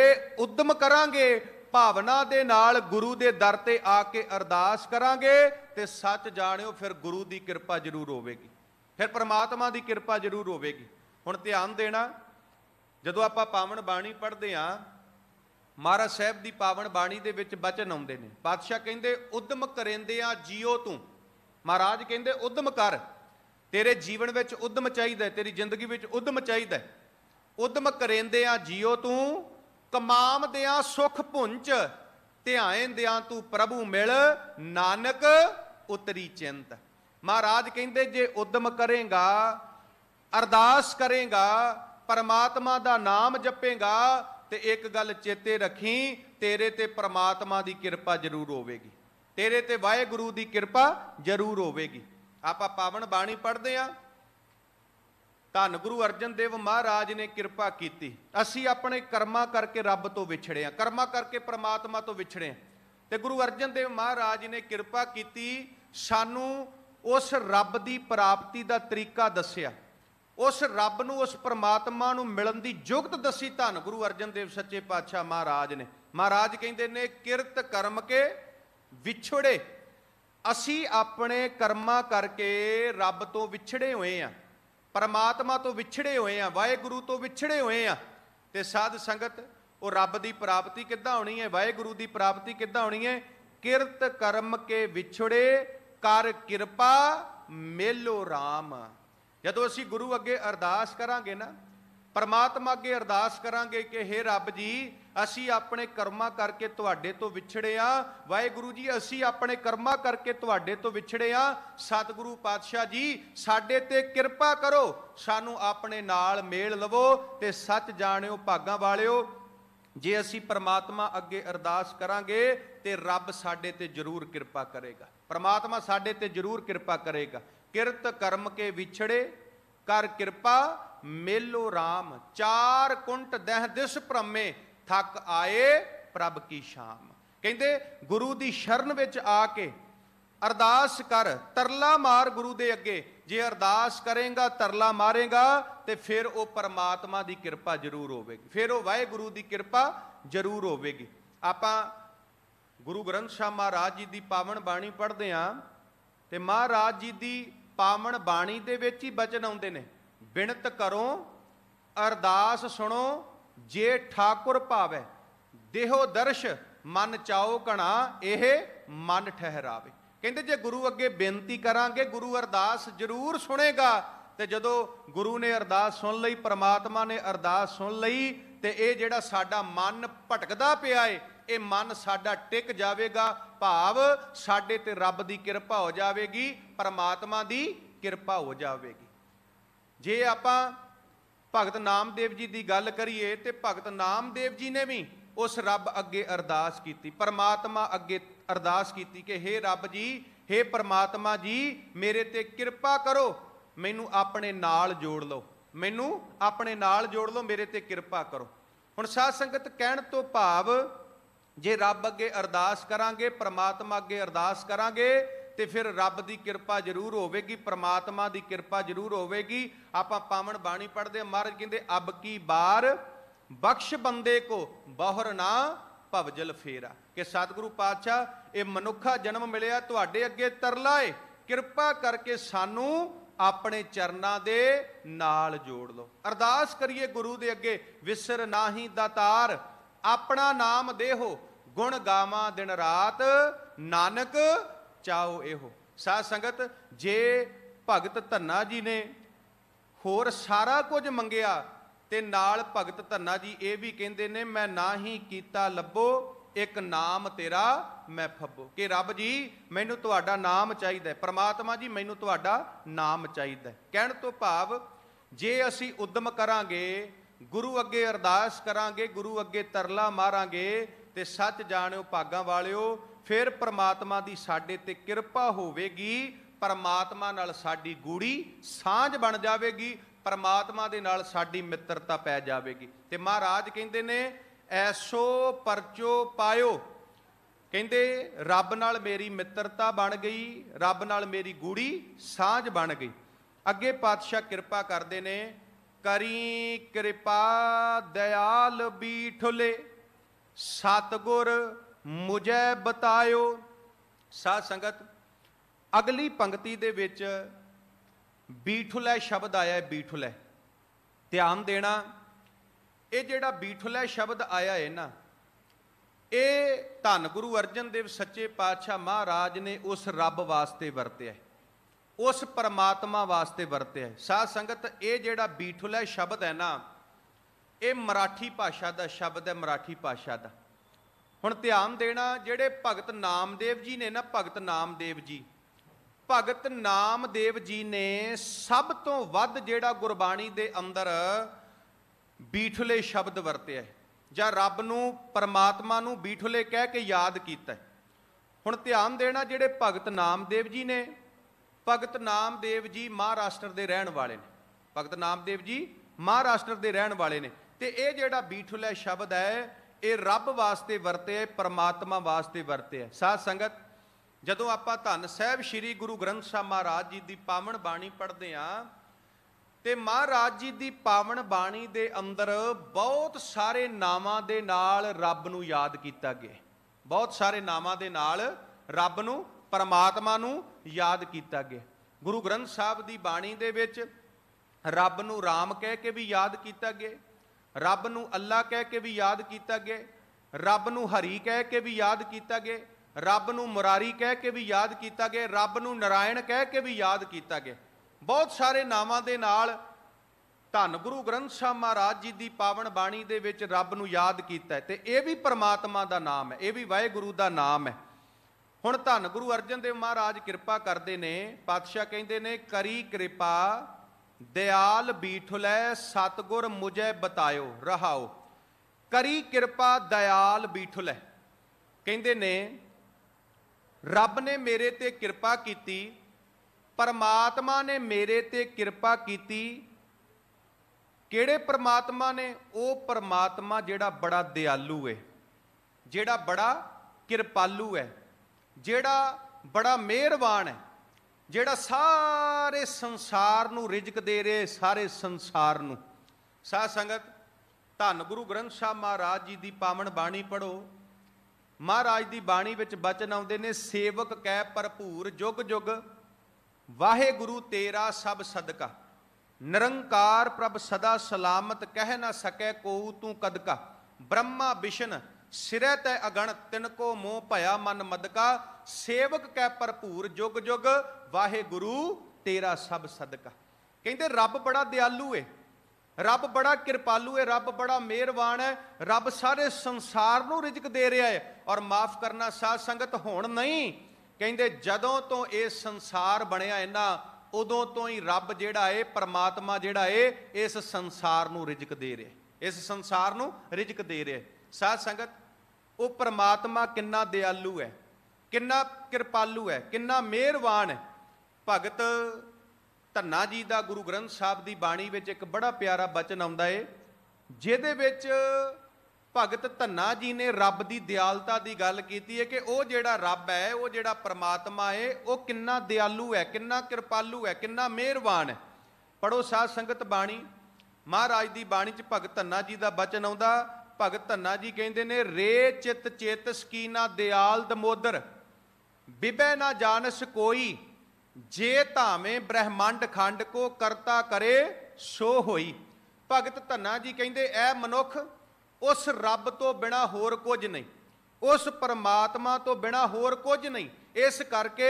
ਉਦਮ ਕਰਾਂਗੇ ਭਾਵਨਾ ਦੇ ਨਾਲ ਗੁਰੂ ਦੇ ਦਰ ਤੇ ਆ ਕੇ ਅਰਦਾਸ ਕਰਾਂਗੇ ਤੇ ਸੱਚ ਜਾਣਿਓ ਫਿਰ ਗੁਰੂ ਦੀ ਕਿਰਪਾ ਜ਼ਰੂਰ ਹੋਵੇਗੀ ਫਿਰ ਪ੍ਰਮਾਤਮਾ ਦੀ ਕਿਰਪਾ ਜ਼ਰੂਰ ਹੋਵੇਗੀ ਹੁਣ ਧਿਆਨ ਦੇਣਾ ਜਦੋਂ ਆਪਾਂ ਪਾਵਨ ਬਾਣੀ ਪੜ੍ਹਦੇ ਆਂ ਮਹਾਰਾਜ ਸਾਹਿਬ ਦੀ ਪਾਵਨ ਬਾਣੀ ਦੇ ਵਿੱਚ ਬਚਨ ਆਉਂਦੇ ਨੇ ਪਾਤਸ਼ਾਹ ਕਹਿੰਦੇ ਉਦਮ ਕਰਿੰਦੇ ਆ ਜੀਓ ਤੂੰ ਮਹਾਰਾਜ ਕਹਿੰਦੇ ਉਦਮ ਕਰ ਤੇਰੇ ਜੀਵਨ ਵਿੱਚ ਉਦਮ ਚਾਹੀਦਾ ਤੇਰੀ ਜ਼ਿੰਦਗੀ ਵਿੱਚ ਉਦਮ ਚਾਹੀਦਾ ਉਦਮ ਕਰਿੰਦੇ ਆ ਜੀਓ ਤੂੰ ਕਮਾਮ ਆ ਸੁਖ ਭੁੰਚ ਧਿਆਏ ਆ ਤੂੰ ਪ੍ਰਭੂ ਮਿਲ ਨਾਨਕ ਉਤਰੀ ਚਿੰਤ ਮਹਾਰਾਜ ਕਹਿੰਦੇ ਜੇ ਉਦਮ ਕਰੇਗਾ ਅਰਦਾਸ ਕਰੇਗਾ ਪਰਮਾਤਮਾ ਦਾ ਨਾਮ ਜਪੇਗਾ ਤੇ ਇੱਕ ਗੱਲ ਚੇਤੇ ਰੱਖੀ ਤੇਰੇ ਤੇ ਪਰਮਾਤਮਾ ਦੀ ਕਿਰਪਾ ਜ਼ਰੂਰ ਹੋਵੇਗੀ ਤੇਰੇ ਤੇ ਵਾਹਿਗੁਰੂ ਦੀ ਕਿਰਪਾ ਜ਼ਰੂਰ ਹੋਵੇਗੀ ਆਪਾਂ ਪਾਵਨ ਬਾਣੀ ਪੜ੍ਹਦੇ ਆ ਧੰਨ ਗੁਰੂ ਅਰਜਨ ਦੇਵ ਮਹਾਰਾਜ ਨੇ ਕਿਰਪਾ ਕੀਤੀ ਅਸੀਂ ਆਪਣੇ ਕਰਮਾਂ ਕਰਕੇ ਰੱਬ ਤੋਂ ਵਿਛੜੇ ਆ ਕਰਮਾਂ ਕਰਕੇ ਪਰਮਾਤਮਾ ਤੋਂ ਵਿਛੜੇ ਆ ਤੇ ਗੁਰੂ ਅਰਜਨ ਦੇਵ ਮਹਾਰਾਜ ਨੇ ਕਿਰਪਾ ਕੀਤੀ ਸਾਨੂੰ ਉਸ ਰੱਬ ਦੀ ਪ੍ਰਾਪਤੀ ਦਾ ਤਰੀਕਾ ਦੱਸਿਆ ਉਸ ਰੱਬ ਨੂੰ ਉਸ ਪ੍ਰਮਾਤਮਾ ਨੂੰ ਮਿਲਣ ਦੀ ਯੁਗਤ ਦੱਸੀ ਧੰਨ ਗੁਰੂ ਅਰਜਨ ਦੇਵ ਸੱਚੇ ਪਾਤਸ਼ਾਹ ਮਹਾਰਾਜ ਨੇ ਮਹਾਰਾਜ ਕਹਿੰਦੇ ਨੇ ਕਿਰਤ ਕਰਮ ਕੇ ਵਿਛੜੇ ਅਸੀਂ ਆਪਣੇ ਕਰਮਾਂ ਕਰਕੇ ਰੱਬ ਤੋਂ ਵਿਛੜੇ ਹੋਏ ਆ ਪਰਮਾਤਮਾ ਤੋਂ ਵਿਛੜੇ ਹੋਏ ਆ ਵਾਹਿਗੁਰੂ ਤੋਂ ਵਿਛੜੇ ਹੋਏ ਆ ਤੇ ਸਾਧ ਸੰਗਤ ਉਹ ਰੱਬ ਦੀ ਪ੍ਰਾਪਤੀ ਕਿੱਦਾਂ ਹੋਣੀ ਹੈ ਵਾਹਿਗੁਰੂ ਦੀ ਪ੍ਰਾਪਤੀ ਕਿੱਦਾਂ ਹੋਣੀ ਹੈ ਕਿਰਤ ਕਰਮ ਕੇ ਵਿਛੜੇ ਕਰ ਕਿਰਪਾ ਮੇਲੋ RAM ਜਦੋਂ ਅਸੀਂ ਗੁਰੂ ਅੱਗੇ ਅਰਦਾਸ ਕਰਾਂਗੇ ਨਾ ਪਰਮਾਤਮਾ ਅੱਗੇ ਅਰਦਾਸ ਕਰਾਂਗੇ ਕਿ हे ਰੱਬ ਜੀ ਅਸੀਂ ਆਪਣੇ ਕਰਮਾਂ ਕਰਕੇ ਤੁਹਾਡੇ ਤੋਂ ਵਿਛੜੇ ਆ ਵਾਹਿਗੁਰੂ ਜੀ ਅਸੀਂ ਆਪਣੇ ਕਰਮਾਂ ਕਰਕੇ ਤੁਹਾਡੇ ਤੋਂ ਵਿਛੜੇ ਆ ਸਤਿਗੁਰੂ ਪਾਤਸ਼ਾਹ ਜੀ ਸਾਡੇ ਤੇ ਕਿਰਪਾ ਕਰੋ ਸਾਨੂੰ ਆਪਣੇ ਨਾਲ ਮੇਲ ਲਵੋ ਤੇ ਸੱਚ ਜਾਣਿਓ ਭਾਗਾਂ ਵਾਲਿਓ ਜੇ ਅਸੀਂ ਪਰਮਾਤਮਾ ਅੱਗੇ ਅਰਦਾਸ ਕਰਾਂਗੇ ਤੇ ਰੱਬ ਸਾਡੇ ਤੇ ਜ਼ਰੂਰ ਕਿਰਪਾ ਕਰੇਗਾ ਪਰਮਾਤਮਾ ਸਾਡੇ ਤੇ ਜ਼ਰੂਰ ਕਿਰਪਾ ਕਰੇਗਾ ਕਿਰਤ ਕਰਮ ਕੇ ਵਿਛੜੇ ਕਰ ਕਿਰਪਾ ਮੇਲੋ RAM ਚਾਰ ਕੁੰਟ ਦਹ ਦਿਸ ਭ੍ਰਮੇ ਥੱਕ ਆਏ ਪ੍ਰਭ ਕੀ ਸ਼ਾਮ ਕਹਿੰਦੇ ਗੁਰੂ ਦੀ ਸ਼ਰਨ ਵਿੱਚ ਆ ਕੇ ਅਰਦਾਸ ਕਰ ਤਰਲਾ ਮਾਰ ਗੁਰੂ ਦੇ ਅੱਗੇ ਜੇ ਅਰਦਾਸ ਕਰੇਗਾ ਤਰਲਾ ਮਾਰੇਗਾ ਤੇ ਫਿਰ ਉਹ ਪਰਮਾਤਮਾ ਦੀ ਕਿਰਪਾ ਜ਼ਰੂਰ ਹੋਵੇਗੀ ਫਿਰ ਉਹ ਵਾਹਿਗੁਰੂ ਦੀ ਕਿਰਪਾ ਜ਼ਰੂਰ ਹੋਵੇਗੀ ਆਪਾਂ ਗੁਰੂ ਗ੍ਰੰਥ ਸਾਹਿਬ ਮਹਾਰਾਜ ਜੀ ਦੀ ਪਾਵਨ ਬਾਣੀ ਪੜ੍ਹਦੇ ਆਂ ਤੇ ਮਹਾਰਾਜ ਜੀ ਦੀ ਪਾਵਨ ਬਾਣੀ ਦੇ ਵਿੱਚ ਹੀ ਬਚਨ ਆਉਂਦੇ ਨੇ ਬਿਨਤ ਕਰੋ ਅਰਦਾਸ ਸੁਣੋ ਜੇ ਠਾਕੁਰ ਭਾਵੇ ਦੇਹੋ ਦਰਸ਼ ਮਨ ਚਾਓ ਕਣਾ ਇਹ ਮਨ ਠਹਿਰਾਵੇ ਕਹਿੰਦੇ ਜੇ ਗੁਰੂ ਅੱਗੇ ਬੇਨਤੀ ਕਰਾਂਗੇ ਗੁਰੂ ਅਰਦਾਸ ਜ਼ਰੂਰ ਸੁਣੇਗਾ ਤੇ ਜਦੋਂ ਗੁਰੂ ਨੇ ਅਰਦਾਸ ਸੁਣ ਲਈ ਪ੍ਰਮਾਤਮਾ ਨੇ ਅਰਦਾਸ ਸੁਣ ਲਈ ਤੇ ਇਹ ਜਿਹੜਾ ਸਾਡਾ ਮਨ ਭਟਕਦਾ ਪਿਆ ਏ ਇਹ ਮਨ ਸਾਡਾ ਟਿਕ ਜਾਵੇਗਾ ਭਾਵ ਸਾਡੇ ਤੇ ਰੱਬ ਦੀ ਕਿਰਪਾ ਹੋ ਜਾਵੇਗੀ ਪਰਮਾਤਮਾ ਦੀ ਕਿਰਪਾ ਹੋ ਜਾਵੇਗੀ ਜੇ ਆਪਾਂ ਭਗਤ ਨਾਮਦੇਵ ਜੀ ਦੀ ਗੱਲ ਕਰੀਏ ਤੇ ਭਗਤ ਨਾਮਦੇਵ ਜੀ ਨੇ ਵੀ ਉਸ ਰੱਬ ਅੱਗੇ ਅਰਦਾਸ ਕੀਤੀ ਪਰਮਾਤਮਾ ਅੱਗੇ ਅਰਦਾਸ ਕੀਤੀ ਕਿ हे ਰੱਬ ਜੀ हे ਪਰਮਾਤਮਾ ਜੀ ਮੇਰੇ ਤੇ ਕਿਰਪਾ ਕਰੋ ਮੈਨੂੰ ਆਪਣੇ ਨਾਲ ਜੋੜ ਲਓ ਮੈਨੂੰ ਆਪਣੇ ਨਾਲ ਜੋੜ ਲਓ ਮੇਰੇ ਤੇ ਕਿਰਪਾ ਕਰੋ ਹੁਣ ਸਾਧ ਸੰਗਤ ਕਹਿਣ ਤੋਂ ਭਾਵ ਜੇ ਰੱਬ ਅੱਗੇ ਅਰਦਾਸ ਕਰਾਂਗੇ ਪ੍ਰਮਾਤਮਾ ਅੱਗੇ ਅਰਦਾਸ ਕਰਾਂਗੇ ਤੇ ਫਿਰ ਰੱਬ ਦੀ ਕਿਰਪਾ ਜ਼ਰੂਰ ਹੋਵੇਗੀ ਪ੍ਰਮਾਤਮਾ ਦੀ ਕਿਰਪਾ ਜ਼ਰੂਰ ਹੋਵੇਗੀ ਆਪਾਂ ਪਾਵਨ ਬਾਣੀ ਪੜਦੇ ਮਹਾਰਾਜ ਕਹਿੰਦੇ ਅਬ ਕੀ ਬਾਰ ਬਖਸ਼ ਬੰਦੇ ਕੋ ਬਹਰ ਨਾ ਭਵਜਲ ਫੇਰਾ ਕਿ ਸਤਿਗੁਰੂ ਪਾਤਸ਼ਾਹ ਇਹ ਮਨੁੱਖਾ ਜਨਮ ਮਿਲਿਆ ਤੁਹਾਡੇ ਅੱਗੇ ਤਰਲਾਏ ਕਿਰਪਾ ਕਰਕੇ ਸਾਨੂੰ ਆਪਣੇ ਚਰਨਾਂ ਦੇ ਨਾਲ ਜੋੜ ਲਓ ਅਰਦਾਸ ਕਰੀਏ ਗੁਰੂ ਦੇ ਅੱਗੇ ਵਿਸਰ ਨਾਹੀ ਦਾਤਾਰ ਆਪਣਾ ਨਾਮ ਦੇਹੋ ਗੁਣ ਗਾਵਾਂ ਦਿਨ ਰਾਤ ਨਾਨਕ ਚਾਉ ਇਹੋ ਸਾਧ ਸੰਗਤ ਜੇ ਭਗਤ ਧੰਨਾ ਜੀ ਨੇ ਹੋਰ ਸਾਰਾ ਕੁਝ ਮੰਗਿਆ ਤੇ ਨਾਲ ਭਗਤ ਧੰਨਾ ਜੀ ਇਹ ਵੀ ਕਹਿੰਦੇ ਨੇ ਮੈਂ ਨਾ ਹੀ ਕੀਤਾ ਲੱਭੋ ਇੱਕ ਨਾਮ ਤੇਰਾ ਮੈਂ ਫੱਬੋ ਕਿ ਰੱਬ ਜੀ ਮੈਨੂੰ ਤੁਹਾਡਾ ਨਾਮ ਚਾਹੀਦਾ ਪ੍ਰਮਾਤਮਾ ਜੀ ਮੈਨੂੰ ਤੁਹਾਡਾ ਨਾਮ ਚਾਹੀਦਾ ਕਹਿਣ ਤੋਂ ਭਾਵ ਜੇ ਅਸੀਂ ਉਦਮ ਕਰਾਂਗੇ ਗੁਰੂ ਅੱਗੇ ਅਰਦਾਸ ਕਰਾਂਗੇ ਗੁਰੂ ਅੱਗੇ ਤਰਲਾ ਮਾਰਾਂਗੇ ਤੇ ਸੱਚ ਜਾਣਿਓ ਭਾਗਾ ਵਾਲਿਓ ਫਿਰ ਪ੍ਰਮਾਤਮਾ ਦੀ ਸਾਡੇ ਤੇ ਕਿਰਪਾ ਹੋਵੇਗੀ ਪਰਮਾਤਮਾ ਨਾਲ ਸਾਡੀ ਗੂੜੀ ਸਾਂਝ ਬਣ ਜਾਵੇਗੀ ਪਰਮਾਤਮਾ ਦੇ ਨਾਲ ਸਾਡੀ ਮਿੱਤਰਤਾ ਪੈ ਜਾਵੇਗੀ ਤੇ ਮਹਾਰਾਜ ਕਹਿੰਦੇ ਨੇ ਐਸੋ ਪਰਚੋ ਪਾਇਓ ਕਹਿੰਦੇ ਰੱਬ ਨਾਲ ਮੇਰੀ ਮਿੱਤਰਤਾ ਬਣ ਗਈ ਰੱਬ ਨਾਲ ਮੇਰੀ ਗੂੜੀ ਸਾਂਝ ਬਣ ਗਈ ਅੱਗੇ ਪਾਤਸ਼ਾਹ ਕਿਰਪਾ ਕਰਦੇ ਨੇ ਕਰੀ ਕਿਰਪਾ ਦਇਆਲ ਬੀਠਲੇ ਸਤਗੁਰ ਮੁਝੇ ਬਤਾਇਓ ਸਾਧ ਸੰਗਤ ਅਗਲੀ ਪੰਕਤੀ ਦੇ ਵਿੱਚ ਬੀਠੁਲੇ ਸ਼ਬਦ ਆਇਆ ਹੈ ਬੀਠੁਲੇ ਧਿਆਨ ਦੇਣਾ ਇਹ ਜਿਹੜਾ ਬੀਠੁਲੇ ਸ਼ਬਦ ਆਇਆ ਹੈ ਨਾ ਇਹ ਧੰਨ ਗੁਰੂ ਅਰਜਨ ਦੇਵ ਸੱਚੇ ਪਾਤਸ਼ਾਹ ਮਹਾਰਾਜ ਨੇ ਉਸ ਰੱਬ ਵਾਸਤੇ ਵਰਤਿਆ ਹੈ ਉਸ ਪਰਮਾਤਮਾ ਵਾਸਤੇ ਵਰਤਿਆ ਹੈ ਸਾਧ ਸੰਗਤ ਇਹ ਜਿਹੜਾ ਬੀਠੁਲਾ ਸ਼ਬਦ ਹੈ ਨਾ ਇਹ ਮਰਾਠੀ ਭਾਸ਼ਾ ਦਾ ਸ਼ਬਦ ਹੈ ਮਰਾਠੀ ਭਾਸ਼ਾ ਦਾ ਹੁਣ ਧਿਆਨ ਦੇਣਾ ਜਿਹੜੇ ਭਗਤ ਨਾਮਦੇਵ ਜੀ ਨੇ ਨਾ ਭਗਤ ਨਾਮਦੇਵ ਜੀ ਭਗਤ ਨਾਮਦੇਵ ਜੀ ਨੇ ਸਭ ਤੋਂ ਵੱਧ ਜਿਹੜਾ ਗੁਰਬਾਣੀ ਦੇ ਅੰਦਰ ਬੀਠੁਲੇ ਸ਼ਬਦ ਵਰਤਿਆ ਹੈ ਜਾਂ ਰੱਬ ਨੂੰ ਪਰਮਾਤਮਾ ਨੂੰ ਬੀਠੁਲੇ ਕਹਿ ਕੇ ਯਾਦ ਕੀਤਾ ਹੁਣ ਧਿਆਨ ਦੇਣਾ ਜਿਹੜੇ ਭਗਤ ਨਾਮਦੇਵ ਜੀ ਨੇ ਭਗਤ ਨਾਮਦੇਵ ਜੀ ਮਹਾਰਾਸ਼ਟਰ ਦੇ ਰਹਿਣ ਵਾਲੇ ਨੇ ਭਗਤ ਨਾਮਦੇਵ ਜੀ ਮਹਾਰਾਸ਼ਟਰ ਦੇ ਰਹਿਣ ਵਾਲੇ ਨੇ ਤੇ ਇਹ ਜਿਹੜਾ ਬੀਠੁਲੇ ਸ਼ਬਦ ਹੈ ਇਹ ਰੱਬ ਵਾਸਤੇ ਵਰਤਿਆ ਪਰਮਾਤਮਾ ਵਾਸਤੇ ਵਰਤਿਆ ਸਾਧ ਸੰਗਤ ਜਦੋਂ ਆਪਾਂ ਧੰਨ ਸਾਹਿਬ ਸ੍ਰੀ ਗੁਰੂ ਗ੍ਰੰਥ ਸਾਹਿਬ ਮਹਾਰਾਜ ਜੀ ਦੀ ਪਾਵਨ ਬਾਣੀ ਪੜ੍ਹਦੇ ਆਂ ਤੇ ਮਹਾਰਾਜ ਜੀ ਦੀ ਪਾਵਨ ਬਾਣੀ ਦੇ ਅੰਦਰ ਬਹੁਤ ਸਾਰੇ ਨਾਵਾਂ ਦੇ ਨਾਲ ਰੱਬ ਨੂੰ ਯਾਦ ਕੀਤਾ ਗਿਆ ਬਹੁਤ ਸਾਰੇ ਨਾਵਾਂ ਦੇ ਨਾਲ ਰੱਬ ਨੂੰ ਪਰਮਾਤਮਾ ਨੂੰ ਯਾਦ ਕੀਤਾ ਗਿਆ ਗੁਰੂ ਗ੍ਰੰਥ ਸਾਹਿਬ ਦੀ ਬਾਣੀ ਦੇ ਵਿੱਚ ਰੱਬ ਨੂੰ ਰਾਮ ਕਹਿ ਕੇ ਵੀ ਯਾਦ ਕੀਤਾ ਗਿਆ ਰੱਬ ਨੂੰ ਅੱਲਾ ਕਹਿ ਕੇ ਵੀ ਯਾਦ ਕੀਤਾ ਗਿਆ ਰੱਬ ਨੂੰ ਹਰੀ ਕਹਿ ਕੇ ਵੀ ਯਾਦ ਕੀਤਾ ਗਿਆ ਰੱਬ ਨੂੰ ਮੁਰਾਰੀ ਕਹਿ ਕੇ ਵੀ ਯਾਦ ਕੀਤਾ ਗਿਆ ਰੱਬ ਨੂੰ ਨਰਾਇਣ ਕਹਿ ਕੇ ਵੀ ਯਾਦ ਕੀਤਾ ਗਿਆ ਬਹੁਤ ਸਾਰੇ ਨਾਵਾਂ ਦੇ ਨਾਲ ਧੰਨ ਗੁਰੂ ਗ੍ਰੰਥ ਸਾਹਿਬ ਮਹਾਰਾਜ ਜੀ ਦੀ ਪਾਵਨ ਬਾਣੀ ਦੇ ਵਿੱਚ ਰੱਬ ਨੂੰ ਯਾਦ ਕੀਤਾ ਤੇ ਇਹ ਵੀ ਪਰਮਾਤਮਾ ਦਾ ਨਾਮ ਹੈ ਇਹ ਵੀ ਵਾਹਿਗੁਰੂ ਦਾ ਨਾਮ ਹੈ ਹੁਣ ਧੰਨ ਗੁਰੂ ਅਰਜਨ ਦੇਵ ਮਹਾਰਾਜ ਕਿਰਪਾ ਕਰਦੇ ਨੇ ਪਾਤਸ਼ਾਹ ਕਹਿੰਦੇ ਨੇ ਕਰੀ ਕਿਰਪਾ ਦਿਆਲ ਬੀਠੁਲੈ ਸਤਗੁਰ ਮੁਝੇ ਬਤਾਇਓ ਰਹਾਓ ਕਰੀ ਕਿਰਪਾ ਦਿਆਲ ਬੀਠੁਲੈ ਕਹਿੰਦੇ ਨੇ ਰੱਬ ਨੇ ਮੇਰੇ ਤੇ ਕਿਰਪਾ ਕੀਤੀ ਪਰਮਾਤਮਾ ਨੇ ਮੇਰੇ ਤੇ ਕਿਰਪਾ ਕੀਤੀ ਕਿਹੜੇ ਪਰਮਾਤਮਾ ਨੇ ਉਹ ਪਰਮਾਤਮਾ ਜਿਹੜਾ ਬੜਾ ਦਿਆਲੂ ਏ ਜਿਹੜਾ ਬੜਾ ਕਿਰਪਾਲੂ ਹੈ ਜਿਹੜਾ ਬੜਾ ਮਿਹਰਬਾਨ ਹੈ ਜਿਹੜਾ ਸਾਰੇ ਸੰਸਾਰ ਨੂੰ ਰਿਜਕ ਦੇ ਰਿਹਾ ਸਾਰੇ ਸੰਸਾਰ ਨੂੰ ਸਾਧ ਸੰਗਤ ਧੰਨ ਗੁਰੂ ਗ੍ਰੰਥ ਸਾਹਿਬ ਮਹਾਰਾਜ ਜੀ ਦੀ ਪਾਵਨ ਬਾਣੀ ਪੜੋ ਮਹਾਰਾਜ ਦੀ ਬਾਣੀ ਵਿੱਚ ਬਚਨ ਆਉਂਦੇ ਨੇ ਸੇਵਕ ਕੈ ਭਰਪੂਰ ਜੁਗ ਜੁਗ ਵਾਹਿਗੁਰੂ ਤੇਰਾ ਸਭ ਸਦਕਾ ਨਿਰੰਕਾਰ ਪ੍ਰਭ ਸਦਾ ਸਲਾਮਤ ਕਹਿ ਨਾ ਸਕੈ ਕੋ ਤੂੰ ਕਦਕਾ ਬ੍ਰਹਮਾ ਵਿਸ਼ਨ ਸਿਰੇ ਤੈ ਅਗਣ ਤਿਨ ਕੋ ਮੋਹ ਭਇਆ ਮਨ ਮਦਕਾ ਸੇਵਕ ਕੈ ਭਰਪੂਰ ਜੁਗ ਜੁਗ ਵਾਹਿਗੁਰੂ ਤੇਰਾ ਸਭ ਸਦਕਾ ਕਹਿੰਦੇ ਰੱਬ ਬੜਾ ਦਿਆਲੂ ਏ ਰੱਬ ਬੜਾ ਕਿਰਪਾਲੂ ਏ ਰੱਬ ਬੜਾ ਮਿਹਰਬਾਨ ਹੈ ਰੱਬ ਸਾਰੇ ਸੰਸਾਰ ਨੂੰ ਰਿਜਕ ਦੇ ਰਿਹਾ ਏ ਔਰ ਮਾਫ ਕਰਨਾ ਸਾਧ ਸੰਗਤ ਹੁਣ ਨਹੀਂ ਕਹਿੰਦੇ ਜਦੋਂ ਤੋਂ ਇਹ ਸੰਸਾਰ ਬਣਿਆ ਇਹਨਾਂ ਉਦੋਂ ਤੋਂ ਹੀ ਰੱਬ ਜਿਹੜਾ ਏ ਪਰਮਾਤਮਾ ਜਿਹੜਾ ਏ ਇਸ ਸੰਸਾਰ ਨੂੰ ਰਿਜਕ ਦੇ ਰਿਹਾ ਇਸ ਸੰਸਾਰ ਨੂੰ ਰਿਜਕ ਦੇ ਰਿਹਾ ਸਾਧ ਸੰਗਤ ਉਹ ਪ੍ਰਮਾਤਮਾ ਕਿੰਨਾ ਦਿਆਲੂ ਹੈ ਕਿੰਨਾ ਕਿਰਪਾਲੂ ਹੈ ਕਿੰਨਾ ਮਿਹਰਬਾਨ ਹੈ ਭਗਤ ਧੰਨਾ ਜੀ ਦਾ ਗੁਰੂ ਗ੍ਰੰਥ ਸਾਹਿਬ ਦੀ ਬਾਣੀ ਵਿੱਚ ਇੱਕ ਬੜਾ ਪਿਆਰਾ ਬਚਨ ਆਉਂਦਾ ਏ ਜਿਹਦੇ ਵਿੱਚ ਭਗਤ ਧੰਨਾ ਜੀ ਨੇ ਰੱਬ ਦੀ ਦਿਆਲਤਾ ਦੀ ਗੱਲ ਕੀਤੀ ਹੈ ਕਿ ਉਹ ਜਿਹੜਾ ਰੱਬ ਹੈ ਉਹ ਜਿਹੜਾ ਪ੍ਰਮਾਤਮਾ ਹੈ ਉਹ ਕਿੰਨਾ ਦਿਆਲੂ ਹੈ ਕਿੰਨਾ ਕਿਰਪਾਲੂ ਹੈ ਕਿੰਨਾ ਮਿਹਰਬਾਨ ਹੈ ਪੜੋ ਸਾਧ ਸੰਗਤ ਬਾਣੀ ਮਹਾਰਾਜ ਦੀ ਬਾਣੀ 'ਚ ਭਗਤ ਧੰਨਾ ਜੀ ਦਾ ਬਚਨ ਆਉਂਦਾ ਭਗਤ ਧੰਨਾ ਜੀ ਕਹਿੰਦੇ ਨੇ ਰੇ ਚਿਤ ਚੇਤ ਸਕੀਨਾ ਦਿਆਲ ਦਮੋਦਰ ਬਿਬੈ ਨਾ ਜਾਣਸ ਕੋਈ ਜੇ ਧਾਵੇਂ ਬ੍ਰਹਿਮੰਡ ਖੰਡ ਕੋ ਕਰਤਾ ਕਰੇ ਸੋ ਹੋਈ ਭਗਤ ਧੰਨਾ ਜੀ ਕਹਿੰਦੇ ਐ ਮਨੁੱਖ ਉਸ ਰੱਬ ਤੋਂ ਬਿਨਾ ਹੋਰ ਕੁਝ ਨਹੀਂ ਉਸ ਪਰਮਾਤਮਾ ਤੋਂ ਬਿਨਾ ਹੋਰ ਕੁਝ ਨਹੀਂ ਇਸ ਕਰਕੇ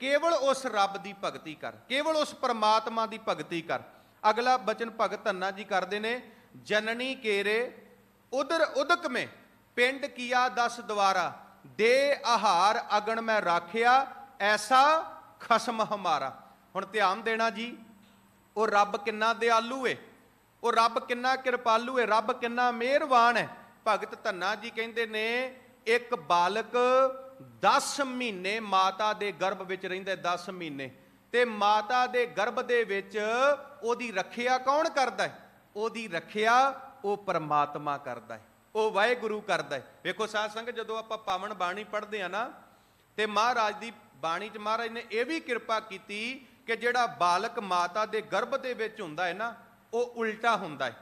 ਕੇਵਲ ਉਸ ਰੱਬ ਦੀ ਭਗਤੀ ਕਰ ਕੇਵਲ ਉਸ ਪਰਮਾਤਮਾ ਦੀ ਭਗਤੀ ਕਰ ਅਗਲਾ ਬਚਨ ਭਗਤ ਧੰਨਾ ਜੀ ਕਰਦੇ ਨੇ ਜਨਨੀ ਕੇਰੇ ਉਧਰ ਉਦਕ ਮੇ ਪਿੰਡ ਕੀਆ ਦਸ ਦਵਾਰਾ ਦੇ ਆਹਾਰ ਅਗਣ ਮੈਂ ਰੱਖਿਆ ਐਸਾ ਖਸਮ ਹਮਾਰਾ ਹੁਣ ਧਿਆਨ ਦੇਣਾ ਜੀ ਉਹ ਰੱਬ ਕਿੰਨਾ ਦਿਆਲੂ ਏ ਉਹ ਰੱਬ ਕਿੰਨਾ ਕਿਰਪਾਲੂ ਏ ਰੱਬ ਕਿੰਨਾ ਮਿਹਰਬਾਨ ਹੈ ਭਗਤ ਧੰਨਾ ਜੀ ਕਹਿੰਦੇ ਨੇ ਇੱਕ ਬਾਲਕ 10 ਮਹੀਨੇ ਮਾਤਾ ਦੇ ਗਰਭ ਵਿੱਚ ਰਹਿੰਦਾ 10 ਮਹੀਨੇ ਤੇ ਮਾਤਾ ਦੇ ਗਰਭ ਦੇ ਵਿੱਚ ਉਹਦੀ ਰੱਖਿਆ ਕੌਣ ਕਰਦਾ ਹੈ ਉਹਦੀ ਰੱਖਿਆ ਉਹ ਪਰਮਾਤਮਾ ਕਰਦਾ ਹੈ ਉਹ ਵਾਹਿਗੁਰੂ ਕਰਦਾ ਹੈ ਵੇਖੋ ਸਾਧ ਸੰਗ ਜਦੋਂ ਆਪਾਂ ਪਾਵਨ ਬਾਣੀ ਪੜ੍ਹਦੇ ਆ ਨਾ ਤੇ ਮਹਾਰਾਜ ਦੀ ਬਾਣੀ 'ਚ ਮਹਾਰਾਜ ਨੇ ਇਹ ਵੀ ਕਿਰਪਾ ਕੀਤੀ ਕਿ ਜਿਹੜਾ ਬਾਲਕ ਮਾਤਾ ਦੇ ਗਰਭ ਦੇ ਵਿੱਚ ਹੁੰਦਾ ਹੈ ਨਾ ਉਹ ਉਲਟਾ ਹੁੰਦਾ ਹੈ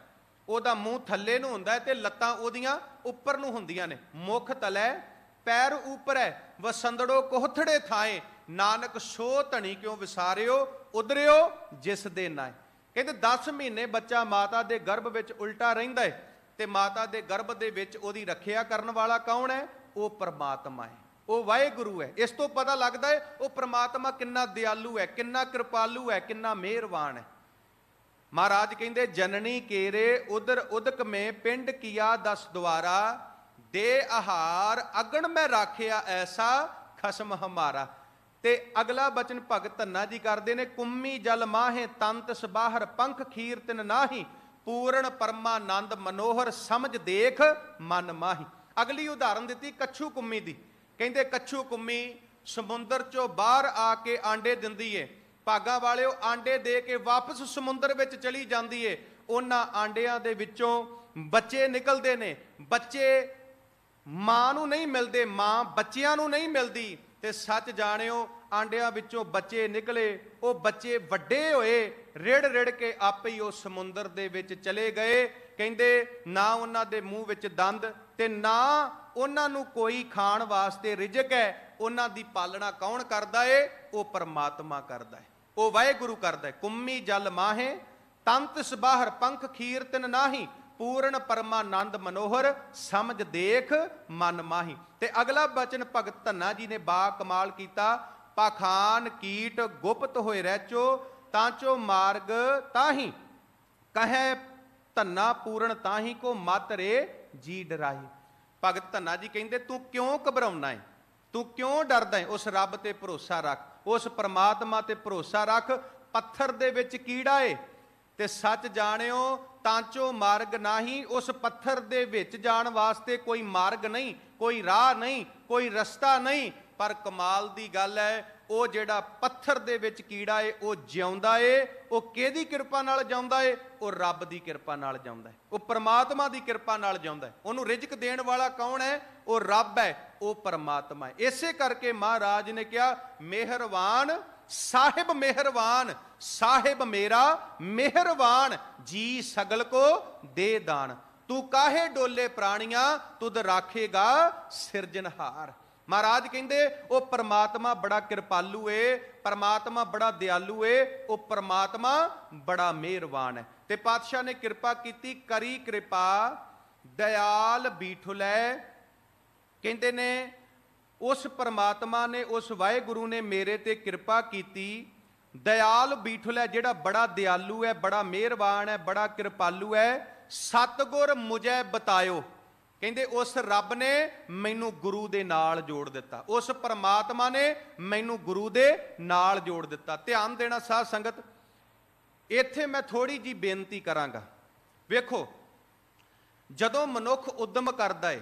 ਉਹਦਾ ਮੂੰਹ ਥੱਲੇ ਨੂੰ ਹੁੰਦਾ ਹੈ ਤੇ ਲੱਤਾਂ ਉਹਦੀਆਂ ਉੱਪਰ ਨੂੰ ਹੁੰਦੀਆਂ ਨੇ ਮੁਖ ਤਲੇ ਪੈਰ ਉੱਪਰ ਹੈ ਵਸੰਦੜੋ ਕੋਹਥੜੇ ਥਾਏ ਨਾਨਕ ਸੋ ਧਣੀ ਕਿਉਂ ਵਿਸਾਰਿਓ ਉਧਰਿਓ ਜਿਸ ਦੇ ਨਾਏ ਕਹਿੰਦੇ 10 ਮਹੀਨੇ ਬੱਚਾ ਮਾਤਾ ਦੇ ਗਰਭ ਵਿੱਚ ਉਲਟਾ ਰਹਿੰਦਾ ਹੈ ਤੇ ਮਾਤਾ ਦੇ ਗਰਭ ਦੇ ਵਿੱਚ ਉਹਦੀ ਰੱਖਿਆ ਕਰਨ ਵਾਲਾ ਕੌਣ ਹੈ ਉਹ ਪਰਮਾਤਮਾ ਹੈ ਉਹ ਵਾਹਿਗੁਰੂ ਹੈ ਇਸ ਤੋਂ ਪਤਾ ਲੱਗਦਾ ਹੈ ਉਹ ਪਰਮਾਤਮਾ ਕਿੰਨਾ ਦਿਆਲੂ ਹੈ ਕਿੰਨਾ ਕਿਰਪਾਲੂ ਹੈ ਕਿੰਨਾ ਮਿਹਰਬਾਨ ਹੈ ਮਹਾਰਾਜ ਕਹਿੰਦੇ ਜਨਨੀ ਕੇਰੇ ਉਧਰ ਉਦਕ ਮੇ ਪਿੰਡ ਕੀਆ ਦਸ ਦੁਆਰਾ ਦੇ ਆਹਾਰ ਅਗਣ ਮੈਂ ਰੱਖਿਆ ਐਸਾ ਖਸਮ ਹਮਾਰਾ ਤੇ ਅਗਲਾ ਬਚਨ ਭਗਤ ਧੰਨਾ ਜੀ ਕਰਦੇ ਨੇ ਕੁੰਮੀ ਜਲ ਮਾਹੇ ਤੰਤ ਸਬਾਹਰ ਪੰਖ ਖੀਰ ਤਿਨ ਨਾਹੀ ਪੂਰਨ ਪਰਮਾਨੰਦ ਮਨੋਹਰ ਸਮਝ ਦੇਖ ਮਨ ਮਾਹੀ ਅਗਲੀ ਉਦਾਹਰਨ ਦਿੱਤੀ ਕੱਛੂ ਕੁੰਮੀ ਦੀ ਕਹਿੰਦੇ ਕੱਛੂ ਕੁੰਮੀ ਸਮੁੰਦਰ ਚੋਂ ਬਾਹਰ ਆ ਕੇ ਆਂਡੇ ਦਿੰਦੀ ਏ ਭਾਗਾ ਵਾਲਿਓ ਆਂਡੇ ਦੇ ਕੇ ਵਾਪਸ ਸਮੁੰਦਰ ਵਿੱਚ ਚਲੀ ਜਾਂਦੀ ਏ ਉਹਨਾਂ ਆਂਡਿਆਂ ਦੇ ਵਿੱਚੋਂ ਬੱਚੇ ਨਿਕਲਦੇ ਨੇ ਬੱਚੇ ਮਾਂ ਨੂੰ ਨਹੀਂ ਮਿਲਦੇ ਮਾਂ ਬੱਚਿਆਂ ਨੂੰ ਨਹੀਂ ਮਿਲਦੀ ਤੇ ਸੱਚ ਜਾਣਿਓ ਆਂਡਿਆਂ ਵਿੱਚੋਂ ਬੱਚੇ ਨਿਕਲੇ ਉਹ ਬੱਚੇ ਵੱਡੇ ਹੋਏ ਰੇੜ ਰੇੜ ਕੇ ਆਪੇ ਹੀ ਉਹ ਸਮੁੰਦਰ ਦੇ ਵਿੱਚ ਚਲੇ ਗਏ ਕਹਿੰਦੇ ਨਾ ਉਹਨਾਂ ਦੇ ਮੂੰਹ ਵਿੱਚ ਦੰਦ ਤੇ ਨਾ ਉਹਨਾਂ ਨੂੰ ਕੋਈ ਖਾਣ ਵਾਸਤੇ ਰਿਜਕ ਹੈ ਉਹਨਾਂ ਦੀ ਪਾਲਣਾ ਕੌਣ ਕਰਦਾ ਏ ਉਹ ਪਰਮਾਤਮਾ ਕਰਦਾ ਏ ਉਹ ਵਾਹਿਗੁਰੂ ਕਰਦਾ ਏ ਕੁੰਮੀ ਜਲ ਮਾਹੇ ਤੰਤਸ ਬਾਹਰ ਪੰਖ ਖੀਰ ਨਾਹੀ ਪੂਰਨ ਪਰਮਾਨੰਦ ਮਨੋਹਰ ਸਮਝ ਦੇਖ ਮਨ ਮਾਹੀ ਤੇ ਅਗਲਾ ਬਚਨ ਭਗਤ ਧੰਨਾ ਜੀ ਨੇ ਬਾ ਕਮਾਲ ਕੀਤਾ ਪਖਾਨ ਕੀਟ ਗੁਪਤ ਹੋਏ ਰਹਿਚੋ ਤਾਂਚੋ ਮਾਰਗ ਤਾਹੀ ਕਹੈ ਧੰਨਾ ਪੂਰਨ ਤਾਹੀ ਕੋ ਮਤਰੇ ਜੀ ਡਰਾਈ ਭਗਤ ਧੰਨਾ ਜੀ ਕਹਿੰਦੇ ਤੂੰ ਕਿਉਂ ਘਬਰਾਉਣਾ ਹੈ ਤੂੰ ਕਿਉਂ ਡਰਦਾ ਹੈ ਉਸ ਰੱਬ ਤੇ ਭਰੋਸਾ ਰੱਖ ਉਸ ਪਰਮਾਤਮਾ ਤੇ ਭਰੋਸਾ ਰੱਖ ਪੱਥਰ ਦੇ ਵਿੱਚ ਕੀੜਾ ਏ ਤੇ ਸੱਚ ਜਾਣਿਓ ਤਾਂਚੋ ਮਾਰਗ ਨਹੀਂ ਉਸ ਪੱਥਰ ਦੇ ਵਿੱਚ ਜਾਣ ਵਾਸਤੇ ਕੋਈ ਮਾਰਗ ਨਹੀਂ ਕੋਈ ਰਾਹ ਨਹੀਂ ਕੋਈ ਰਸਤਾ ਨਹੀਂ ਪਰ ਕਮਾਲ ਦੀ ਗੱਲ ਹੈ ਉਹ ਜਿਹੜਾ ਪੱਥਰ ਦੇ ਵਿੱਚ ਕੀੜਾ ਏ ਉਹ ਜਿਉਂਦਾ ਏ ਉਹ ਕਿਹਦੀ ਕਿਰਪਾ ਨਾਲ ਜਿਉਂਦਾ ਏ ਉਹ ਰੱਬ ਦੀ ਕਿਰਪਾ ਨਾਲ ਜਿਉਂਦਾ ਏ ਉਹ ਪਰਮਾਤਮਾ ਦੀ ਕਿਰਪਾ ਨਾਲ ਜਿਉਂਦਾ ਏ ਉਹਨੂੰ ਰਿਜਕ ਦੇਣ ਵਾਲਾ ਕੌਣ ਹੈ ਉਹ ਰੱਬ ਹੈ ਉਹ ਪਰਮਾਤਮਾ ਹੈ ਇਸੇ ਕਰਕੇ ਮਹਾਰਾਜ ਨੇ ਕਿਹਾ ਮਿਹਰਵਾਨ ਸਾਹਿਬ ਮਿਹਰਵਾਨ ਸਾਹਿਬ ਮੇਰਾ ਮਿਹਰਵਾਨ ਜੀ ਸਗਲ ਕੋ ਦੇ ਦਾਨ ਤੂੰ ਕਾਹੇ ਡੋਲੇ ਪ੍ਰਾਣੀਆਂ ਤੁਧ ਰਾਖੇਗਾ ਸਿਰਜਨਹਾਰ ਮਹਾਰਾਜ ਕਹਿੰਦੇ ਉਹ ਪਰਮਾਤਮਾ ਬੜਾ ਕਿਰਪਾਲੂ ਏ ਪਰਮਾਤਮਾ ਬੜਾ ਦਿਆਲੂ ਏ ਉਹ ਪਰਮਾਤਮਾ ਬੜਾ ਮਿਹਰਬਾਨ ਹੈ ਤੇ ਪਾਤਸ਼ਾਹ ਨੇ ਕਿਰਪਾ ਕੀਤੀ ਕਰੀ ਕਿਰਪਾ ਦਇਆਲ ਬੀਠੁਲੇ ਕਹਿੰਦੇ ਨੇ ਉਸ ਪਰਮਾਤਮਾ ਨੇ ਉਸ ਵਾਹਿਗੁਰੂ ਨੇ ਮੇਰੇ ਤੇ ਕਿਰਪਾ ਕੀਤੀ ਦਿਆਲ ਬੀਠਲ ਹੈ ਜਿਹੜਾ ਬੜਾ ਦਿਆਲੂ ਹੈ ਬੜਾ ਮਿਹਰਬਾਨ ਹੈ ਬੜਾ ਕਿਰਪਾਲੂ ਹੈ ਸਤਗੁਰ ਮੁਝੇ ਬਤਾਇਓ ਕਹਿੰਦੇ ਉਸ ਰੱਬ ਨੇ ਮੈਨੂੰ ਗੁਰੂ ਦੇ ਨਾਲ ਜੋੜ ਦਿੱਤਾ ਉਸ ਪਰਮਾਤਮਾ ਨੇ ਮੈਨੂੰ ਗੁਰੂ ਦੇ ਨਾਲ ਜੋੜ ਦਿੱਤਾ ਧਿਆਨ ਦੇਣਾ ਸਾਧ ਸੰਗਤ ਇੱਥੇ ਮੈਂ ਥੋੜੀ ਜੀ ਬੇਨਤੀ ਕਰਾਂਗਾ ਵੇਖੋ ਜਦੋਂ ਮਨੁੱਖ ਉਦਮ ਕਰਦਾ ਏ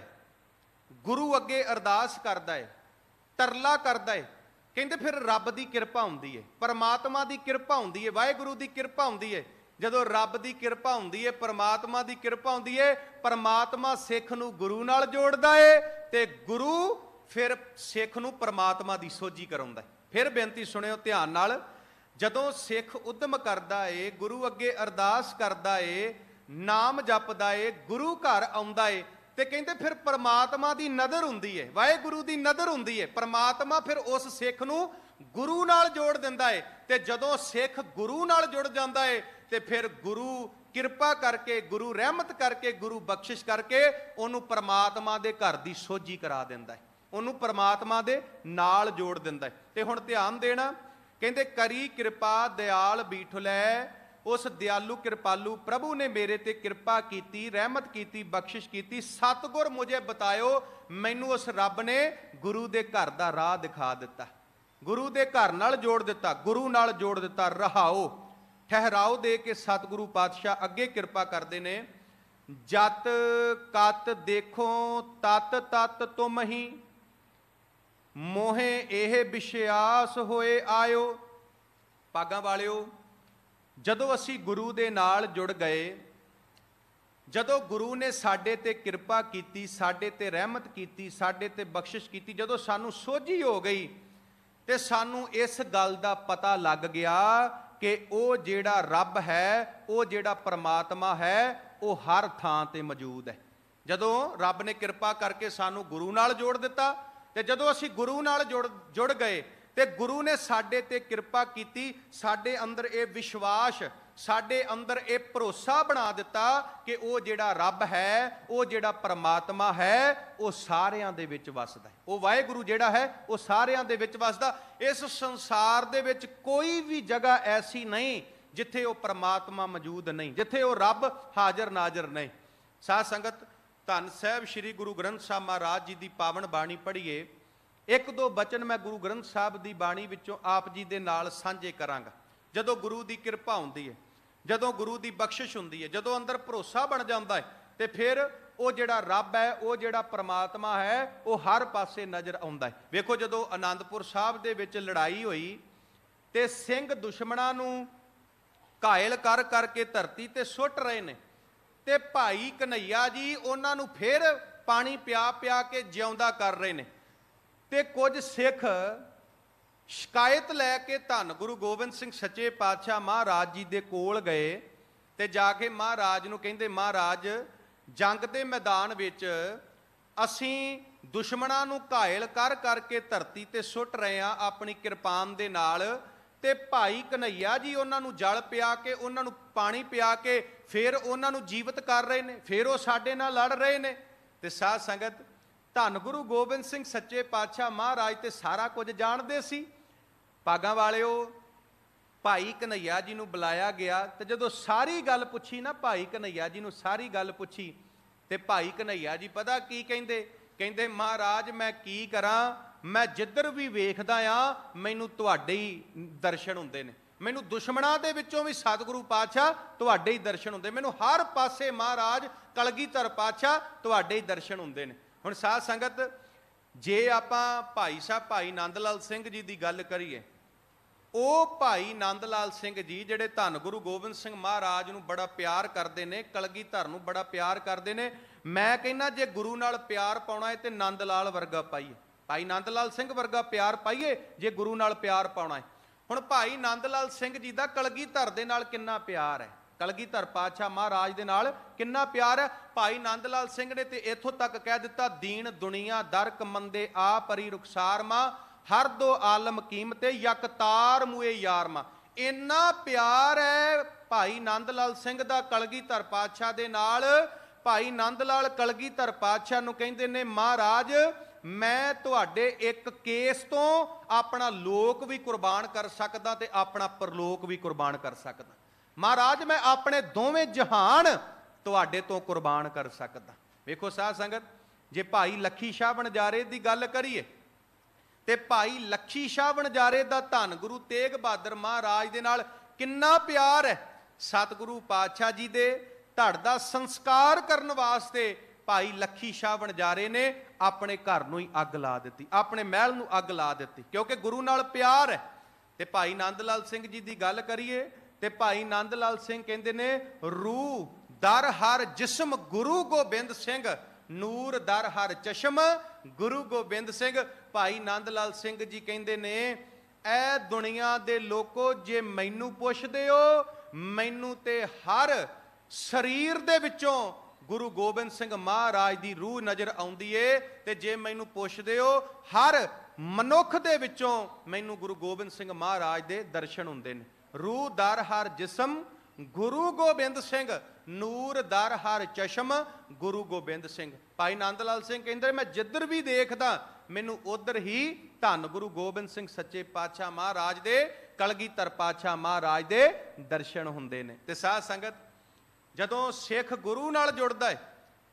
ਗੁਰੂ ਅੱਗੇ ਅਰਦਾਸ ਕਰਦਾ ਏ ਤਰਲਾ ਕਰਦਾ ਏ ਕਹਿੰਦੇ ਫਿਰ ਰੱਬ ਦੀ ਕਿਰਪਾ ਹੁੰਦੀ ਏ ਪਰਮਾਤਮਾ ਦੀ ਕਿਰਪਾ ਹੁੰਦੀ ਏ ਵਾਹਿਗੁਰੂ ਦੀ ਕਿਰਪਾ ਹੁੰਦੀ ਏ ਜਦੋਂ ਰੱਬ ਦੀ ਕਿਰਪਾ ਹੁੰਦੀ ਏ ਪਰਮਾਤਮਾ ਦੀ ਕਿਰਪਾ ਹੁੰਦੀ ਏ ਪਰਮਾਤਮਾ ਸਿੱਖ ਨੂੰ ਗੁਰੂ ਨਾਲ ਜੋੜਦਾ ਏ ਤੇ ਗੁਰੂ ਫਿਰ ਸਿੱਖ ਨੂੰ ਪਰਮਾਤਮਾ ਦੀ ਸੋਝੀ ਕਰਾਉਂਦਾ ਏ ਫਿਰ ਬੇਨਤੀ ਸੁਣਿਓ ਧਿਆਨ ਨਾਲ ਜਦੋਂ ਸਿੱਖ ਉਦਮ ਕਰਦਾ ਏ ਗੁਰੂ ਅੱਗੇ ਅਰਦਾਸ ਕਰਦਾ ਏ ਨਾਮ ਜਪਦਾ ਏ ਗੁਰੂ ਘਰ ਆਉਂਦਾ ਏ ਤੇ ਕਹਿੰਦੇ ਫਿਰ ਪਰਮਾਤਮਾ ਦੀ ਨਜ਼ਰ ਹੁੰਦੀ ਹੈ ਵਾਹਿਗੁਰੂ ਦੀ ਨਜ਼ਰ ਹੁੰਦੀ ਹੈ ਪਰਮਾਤਮਾ ਫਿਰ ਉਸ ਸਿੱਖ ਨੂੰ ਗੁਰੂ ਨਾਲ ਜੋੜ ਦਿੰਦਾ ਹੈ ਤੇ ਜਦੋਂ ਸਿੱਖ ਗੁਰੂ ਨਾਲ ਜੁੜ ਜਾਂਦਾ ਹੈ ਤੇ ਫਿਰ ਗੁਰੂ ਕਿਰਪਾ ਕਰਕੇ ਗੁਰੂ ਰਹਿਮਤ ਕਰਕੇ ਗੁਰੂ ਬਖਸ਼ਿਸ਼ ਕਰਕੇ ਉਹਨੂੰ ਪਰਮਾਤਮਾ ਦੇ ਘਰ ਦੀ ਸੋਝੀ ਕਰਾ ਦਿੰਦਾ ਹੈ ਉਹਨੂੰ ਪਰਮਾਤਮਾ ਦੇ ਨਾਲ ਜੋੜ ਦਿੰਦਾ ਹੈ ਤੇ ਹੁਣ ਧਿਆਨ ਦੇਣਾ ਕਹਿੰਦੇ ਕਰੀ ਕਿਰਪਾ ਦਿਆਲ ਲੈ ਉਸ ਦਿਆਲੂ ਕਿਰਪਾਲੂ ਪ੍ਰਭੂ ਨੇ ਮੇਰੇ ਤੇ ਕਿਰਪਾ ਕੀਤੀ ਰਹਿਮਤ ਕੀਤੀ ਬਖਸ਼ਿਸ਼ ਕੀਤੀ ਸਤਗੁਰ ਮੁਝੇ ਬਤਾਇਓ ਮੈਨੂੰ ਉਸ ਰੱਬ ਨੇ ਗੁਰੂ ਦੇ ਘਰ ਦਾ ਰਾਹ ਦਿਖਾ ਦਿੱਤਾ ਗੁਰੂ ਦੇ ਘਰ ਨਾਲ ਜੋੜ ਦਿੱਤਾ ਗੁਰੂ ਨਾਲ ਜੋੜ ਦਿੱਤਾ ਰਹਾਓ ਠਹਿਰਾਓ ਦੇ ਕੇ ਸਤਗੁਰੂ ਪਾਤਸ਼ਾਹ ਅੱਗੇ ਕਿਰਪਾ ਕਰਦੇ ਨੇ ਜਤ ਕਤ ਦੇਖੋ ਤਤ ਤਤ ਤੁਮਹੀ ਮੋਹੇ ਇਹ ਵਿਸ਼ਿਆਸ ਹੋਏ ਆਇਓ ਪਾਗਾਂ ਵਾਲਿਓ ਜਦੋਂ ਅਸੀਂ ਗੁਰੂ ਦੇ ਨਾਲ ਜੁੜ ਗਏ ਜਦੋਂ ਗੁਰੂ ਨੇ ਸਾਡੇ ਤੇ ਕਿਰਪਾ ਕੀਤੀ ਸਾਡੇ ਤੇ ਰਹਿਮਤ ਕੀਤੀ ਸਾਡੇ ਤੇ ਬਖਸ਼ਿਸ਼ ਕੀਤੀ ਜਦੋਂ ਸਾਨੂੰ ਸੋਝੀ ਹੋ ਗਈ ਤੇ ਸਾਨੂੰ ਇਸ ਗੱਲ ਦਾ ਪਤਾ ਲੱਗ ਗਿਆ ਕਿ ਉਹ ਜਿਹੜਾ ਰੱਬ ਹੈ ਉਹ ਜਿਹੜਾ ਪਰਮਾਤਮਾ ਹੈ ਉਹ ਹਰ ਥਾਂ ਤੇ ਮੌਜੂਦ ਹੈ ਜਦੋਂ ਰੱਬ ਨੇ ਕਿਰਪਾ ਕਰਕੇ ਸਾਨੂੰ ਗੁਰੂ ਨਾਲ ਜੋੜ ਦਿੱਤਾ ਤੇ ਜਦੋਂ ਅਸੀਂ ਗੁਰੂ ਨਾਲ ਜੁੜ ਗਏ ਤੇ ਗੁਰੂ ਨੇ ਸਾਡੇ ਤੇ ਕਿਰਪਾ ਕੀਤੀ ਸਾਡੇ ਅੰਦਰ ਇਹ ਵਿਸ਼ਵਾਸ ਸਾਡੇ ਅੰਦਰ ਇਹ ਭਰੋਸਾ ਬਣਾ ਦਿੱਤਾ ਕਿ ਉਹ ਜਿਹੜਾ ਰੱਬ ਹੈ ਉਹ ਜਿਹੜਾ ਪਰਮਾਤਮਾ ਹੈ ਉਹ ਸਾਰਿਆਂ ਦੇ ਵਿੱਚ ਵਸਦਾ ਹੈ ਉਹ ਵਾਹਿਗੁਰੂ ਜਿਹੜਾ ਹੈ ਉਹ ਸਾਰਿਆਂ ਦੇ ਵਿੱਚ ਵਸਦਾ ਇਸ ਸੰਸਾਰ ਦੇ ਵਿੱਚ ਕੋਈ ਵੀ ਜਗ੍ਹਾ ਐਸੀ ਨਹੀਂ ਜਿੱਥੇ ਉਹ ਪਰਮਾਤਮਾ ਮੌਜੂਦ ਨਹੀਂ ਜਿੱਥੇ ਉਹ ਰੱਬ ਹਾਜ਼ਰ ਨਾਜ਼ਰ ਨਹੀਂ ਸਾਧ ਸੰਗਤ ਧੰਨ ਸਾਹਿਬ ਸ੍ਰੀ ਗੁਰੂ ਗ੍ਰੰਥ ਸਾਹਿਬ ਮਹਾਰਾਜ ਜੀ ਦੀ ਪਾਵਨ ਬਾਣੀ ਪੜ੍ਹੀਏ ਇੱਕ ਦੋ ਬਚਨ ਮੈਂ ਗੁਰੂ ਗ੍ਰੰਥ ਸਾਹਿਬ ਦੀ ਬਾਣੀ ਵਿੱਚੋਂ ਆਪ ਜੀ ਦੇ ਨਾਲ ਸਾਂਝੇ ਕਰਾਂਗਾ ਜਦੋਂ ਗੁਰੂ ਦੀ ਕਿਰਪਾ ਹੁੰਦੀ ਹੈ ਜਦੋਂ ਗੁਰੂ ਦੀ ਬਖਸ਼ਿਸ਼ ਹੁੰਦੀ ਹੈ ਜਦੋਂ ਅੰਦਰ ਭਰੋਸਾ ਬਣ ਜਾਂਦਾ ਹੈ ਤੇ ਫਿਰ ਉਹ ਜਿਹੜਾ ਰੱਬ ਹੈ ਉਹ ਜਿਹੜਾ ਪ੍ਰਮਾਤਮਾ ਹੈ ਉਹ ਹਰ ਪਾਸੇ ਨਜ਼ਰ ਆਉਂਦਾ ਹੈ ਵੇਖੋ ਜਦੋਂ ਆਨੰਦਪੁਰ ਸਾਹਿਬ ਦੇ ਵਿੱਚ ਲੜਾਈ ਹੋਈ ਤੇ ਸਿੰਘ ਦੁਸ਼ਮਣਾਂ ਨੂੰ ਘਾਇਲ ਕਰ ਕਰਕੇ ਧਰਤੀ ਤੇ ਸੁੱਟ ਰਹੇ ਨੇ ਤੇ ਭਾਈ ਕਨਈਆ ਜੀ ਉਹਨਾਂ ਨੂੰ ਫਿਰ ਪਾਣੀ ਪਿਆ ਪਿਆ ਕੇ ਜਿਉਂਦਾ ਕਰ ਰਹੇ ਨੇ ਤੇ ਕੁਝ ਸਿੱਖ ਸ਼ਿਕਾਇਤ ਲੈ ਕੇ ਧੰਨ ਗੁਰੂ ਗੋਬਿੰਦ ਸਿੰਘ ਸੱਚੇ ਪਾਤਸ਼ਾਹ ਮਹਾਰਾਜ ਜੀ ਦੇ ਕੋਲ ਗਏ ਤੇ ਜਾ ਕੇ ਮਹਾਰਾਜ ਨੂੰ ਕਹਿੰਦੇ ਮਹਾਰਾਜ ਜੰਗ ਦੇ ਮੈਦਾਨ ਵਿੱਚ ਅਸੀਂ ਦੁਸ਼ਮਣਾਂ ਨੂੰ ਘਾਇਲ ਕਰ ਕਰਕੇ ਧਰਤੀ ਤੇ ਸੁੱਟ ਰਹੇ ਆ ਆਪਣੀ ਕਿਰਪਾਨ ਦੇ ਨਾਲ ਤੇ ਭਾਈ ਕਨਈਆ ਜੀ ਉਹਨਾਂ ਨੂੰ ਜਲ ਪਿਆ ਕੇ ਉਹਨਾਂ ਨੂੰ ਪਾਣੀ ਪਿਆ ਕੇ ਫਿਰ ਉਹਨਾਂ ਨੂੰ ਜੀਵਤ ਕਰ ਰਹੇ ਨੇ ਫਿਰ ਉਹ ਸਾਡੇ ਨਾਲ ਲੜ ਰਹੇ ਨੇ ਤੇ ਸਾਧ ਸੰਗਤ ਧੰਨ ਗੁਰੂ ਗੋਬਿੰਦ ਸਿੰਘ ਸੱਚੇ ਪਾਤਸ਼ਾਹ ਮਹਾਰਾਜ ਤੇ ਸਾਰਾ ਕੁਝ ਜਾਣਦੇ ਸੀ ਪਾਗਾ ਵਾਲਿਓ ਭਾਈ ਕਨਈਆ ਜੀ ਨੂੰ ਬੁਲਾਇਆ ਗਿਆ ਤੇ ਜਦੋਂ ਸਾਰੀ ਗੱਲ ਪੁੱਛੀ ਨਾ ਭਾਈ ਕਨਈਆ ਜੀ ਨੂੰ ਸਾਰੀ ਗੱਲ ਪੁੱਛੀ ਤੇ ਭਾਈ ਕਨਈਆ ਜੀ ਪਤਾ ਕੀ ਕਹਿੰਦੇ ਕਹਿੰਦੇ ਮਹਾਰਾਜ ਮੈਂ ਕੀ ਕਰਾਂ ਮੈਂ ਜਿੱਧਰ ਵੀ ਵੇਖਦਾ ਆ ਮੈਨੂੰ ਤੁਹਾਡੇ ਹੀ ਦਰਸ਼ਨ ਹੁੰਦੇ ਨੇ ਮੈਨੂੰ ਦੁਸ਼ਮਣਾਂ ਦੇ ਵਿੱਚੋਂ ਵੀ ਸਤਿਗੁਰੂ ਪਾਤਸ਼ਾਹ ਤੁਹਾਡੇ ਹੀ ਦਰਸ਼ਨ ਹੁੰਦੇ ਮੈਨੂੰ ਹਰ ਪਾਸੇ ਮਹਾਰਾਜ ਕਲਗੀਧਰ ਪਾਤਸ਼ਾਹ ਤੁਹਾਡੇ ਹੀ ਦਰਸ਼ਨ ਹੁੰਦੇ ਨੇ ਹੁਣ ਸਾਧ ਸੰਗਤ ਜੇ ਆਪਾਂ ਭਾਈ ਸਾਹਿਬ ਭਾਈ ਆਨੰਦ ਲਾਲ ਸਿੰਘ ਜੀ ਦੀ ਗੱਲ ਕਰੀਏ ਉਹ ਭਾਈ ਆਨੰਦ ਲਾਲ ਸਿੰਘ ਜੀ ਜਿਹੜੇ ਧੰਨ ਗੁਰੂ ਗੋਬਿੰਦ ਸਿੰਘ ਮਹਾਰਾਜ ਨੂੰ ਬੜਾ ਪਿਆਰ ਕਰਦੇ ਨੇ ਕਲਗੀਧਰ ਨੂੰ ਬੜਾ ਪਿਆਰ ਕਰਦੇ ਨੇ ਮੈਂ ਕਹਿੰਨਾ ਜੇ ਗੁਰੂ ਨਾਲ ਪਿਆਰ ਪਾਉਣਾ ਹੈ ਤੇ ਆਨੰਦ ਲਾਲ ਵਰਗਾ ਪਾਈਏ ਭਾਈ ਆਨੰਦ ਲਾਲ ਸਿੰਘ ਵਰਗਾ ਪਿਆਰ ਪਾਈਏ ਜੇ ਗੁਰੂ ਨਾਲ ਪਿਆਰ ਪਾਉਣਾ ਹੈ ਹੁਣ ਭਾਈ ਆਨੰਦ ਲਾਲ ਸਿੰਘ ਜੀ ਦਾ ਕਲਗੀਧਰ ਦੇ ਨਾਲ ਕਿੰਨਾ ਪਿਆਰ ਹੈ ਕਲਗੀਧਰ ਪਾਤਸ਼ਾਹ ਮਹਾਰਾਜ ਦੇ ਨਾਲ ਕਿੰਨਾ ਪਿਆਰ ਹੈ ਭਾਈ ਨੰਦ ਲਾਲ ਸਿੰਘ ਨੇ ਤੇ ਇੱਥੋਂ ਤੱਕ ਕਹਿ ਦਿੱਤਾ ਦੀਨ ਦੁਨੀਆ ਦਰਕ ਮੰਦੇ ਆ ਪਰੀ ਰੁਖਸਾਰ ਮਾ ਹਰ ਦੋ ਆਲਮ ਕੀਮਤੇ ਯਕਤਾਰ ਮੂਏ ਯਾਰ ਮਾ ਇੰਨਾ ਪਿਆਰ ਹੈ ਭਾਈ ਨੰਦ ਲਾਲ ਸਿੰਘ ਦਾ ਕਲਗੀਧਰ ਪਾਤਸ਼ਾਹ ਦੇ ਨਾਲ ਭਾਈ ਨੰਦ ਲਾਲ ਕਲਗੀਧਰ ਪਾਤਸ਼ਾਹ ਨੂੰ ਕਹਿੰਦੇ ਨੇ ਮਹਾਰਾਜ ਮੈਂ ਤੁਹਾਡੇ ਇੱਕ ਕੇਸ ਤੋਂ ਆਪਣਾ ਲੋਕ ਵੀ ਕੁਰਬਾਨ ਕਰ ਸਕਦਾ ਤੇ ਆਪਣਾ ਪਰਲੋਕ ਵੀ ਕੁਰਬਾਨ ਕਰ ਸਕਦਾ ਮਹਾਰਾਜ ਮੈਂ ਆਪਣੇ ਦੋਵੇਂ ਜਹਾਨ ਤੁਹਾਡੇ ਤੋਂ ਕੁਰਬਾਨ ਕਰ ਸਕਦਾ ਵੇਖੋ ਸਾਧ ਸੰਗਤ ਜੇ ਭਾਈ ਲੱਖੀ ਸ਼ਾਹ ਬਣਜਾਰੇ ਦੀ ਗੱਲ ਕਰੀਏ ਤੇ ਭਾਈ ਲੱਖੀ ਸ਼ਾਹ ਬਣਜਾਰੇ ਦਾ ਧੰਨ ਗੁਰੂ ਤੇਗ ਬਹਾਦਰ ਮਹਾਰਾਜ ਦੇ ਨਾਲ ਕਿੰਨਾ ਪਿਆਰ ਹੈ ਸਤਿਗੁਰੂ ਪਾਤਸ਼ਾਹ ਜੀ ਦੇ ਧੜ ਦਾ ਸੰਸਕਾਰ ਕਰਨ ਵਾਸਤੇ ਭਾਈ ਲੱਖੀ ਸ਼ਾਹ ਬਣਜਾਰੇ ਨੇ ਆਪਣੇ ਘਰ ਨੂੰ ਹੀ ਅੱਗ ਲਾ ਦਿੱਤੀ ਆਪਣੇ ਮਹਿਲ ਨੂੰ ਅੱਗ ਲਾ ਦਿੱਤੀ ਕਿਉਂਕਿ ਗੁਰੂ ਨਾਲ ਪਿਆਰ ਹੈ ਤੇ ਭਾਈ ਆਨੰਦ ਲਾਲ ਸਿੰਘ ਜੀ ਦੀ ਗੱਲ ਕਰੀਏ ਤੇ ਭਾਈ ਆਨੰਦ ਲਾਲ ਸਿੰਘ ਕਹਿੰਦੇ ਨੇ ਰੂਹ ਦਰ ਹਰ ਜਿਸਮ ਗੁਰੂ ਗੋਬਿੰਦ ਸਿੰਘ ਨੂਰ ਦਰ ਹਰ ਚਸ਼ਮ ਗੁਰੂ ਗੋਬਿੰਦ ਸਿੰਘ ਭਾਈ ਆਨੰਦ ਲਾਲ ਸਿੰਘ ਜੀ ਕਹਿੰਦੇ ਨੇ ਐ ਦੁਨੀਆ ਦੇ ਲੋਕੋ ਜੇ ਮੈਨੂੰ ਪੁੱਛਦੇ ਹੋ ਮੈਨੂੰ ਤੇ ਹਰ ਸਰੀਰ ਦੇ ਵਿੱਚੋਂ ਗੁਰੂ ਗੋਬਿੰਦ ਸਿੰਘ ਮਹਾਰਾਜ ਦੀ ਰੂਹ ਨਜ਼ਰ ਆਉਂਦੀ ਏ ਤੇ ਜੇ ਮੈਨੂੰ ਪੁੱਛਦੇ ਹੋ ਹਰ ਮਨੁੱਖ ਦੇ ਵਿੱਚੋਂ ਮੈਨੂੰ ਗੁਰੂ ਗੋਬਿੰਦ ਸਿੰਘ ਮਹਾਰਾਜ ਦੇ ਦਰਸ਼ਨ ਹੁੰਦੇ ਨੇ ਰੂਹ ਦਰ ਹਰ ਜਿਸਮ ਗੁਰੂ ਗੋਬਿੰਦ ਸਿੰਘ ਨੂਰ ਦਰ ਹਰ ਚਸ਼ਮ ਗੁਰੂ ਗੋਬਿੰਦ ਸਿੰਘ ਭਾਈ ਨੰਦ ਲਾਲ ਸਿੰਘ ਕਹਿੰਦੇ ਮੈਂ ਜਿੱਧਰ ਵੀ ਦੇਖਦਾ ਮੈਨੂੰ ਉਧਰ ਹੀ ਧੰਨ ਗੁਰੂ ਗੋਬਿੰਦ ਸਿੰਘ ਸੱਚੇ ਪਾਤਸ਼ਾਹ ਮਹਾਰਾਜ ਦੇ ਕਲਗੀਧਰ ਪਾਤਸ਼ਾਹ ਮਹਾਰਾਜ ਦੇ ਦਰਸ਼ਨ ਹੁੰਦੇ ਨੇ ਤੇ ਸਾਧ ਸੰਗਤ ਜਦੋਂ ਸਿੱਖ ਗੁਰੂ ਨਾਲ ਜੁੜਦਾ ਹੈ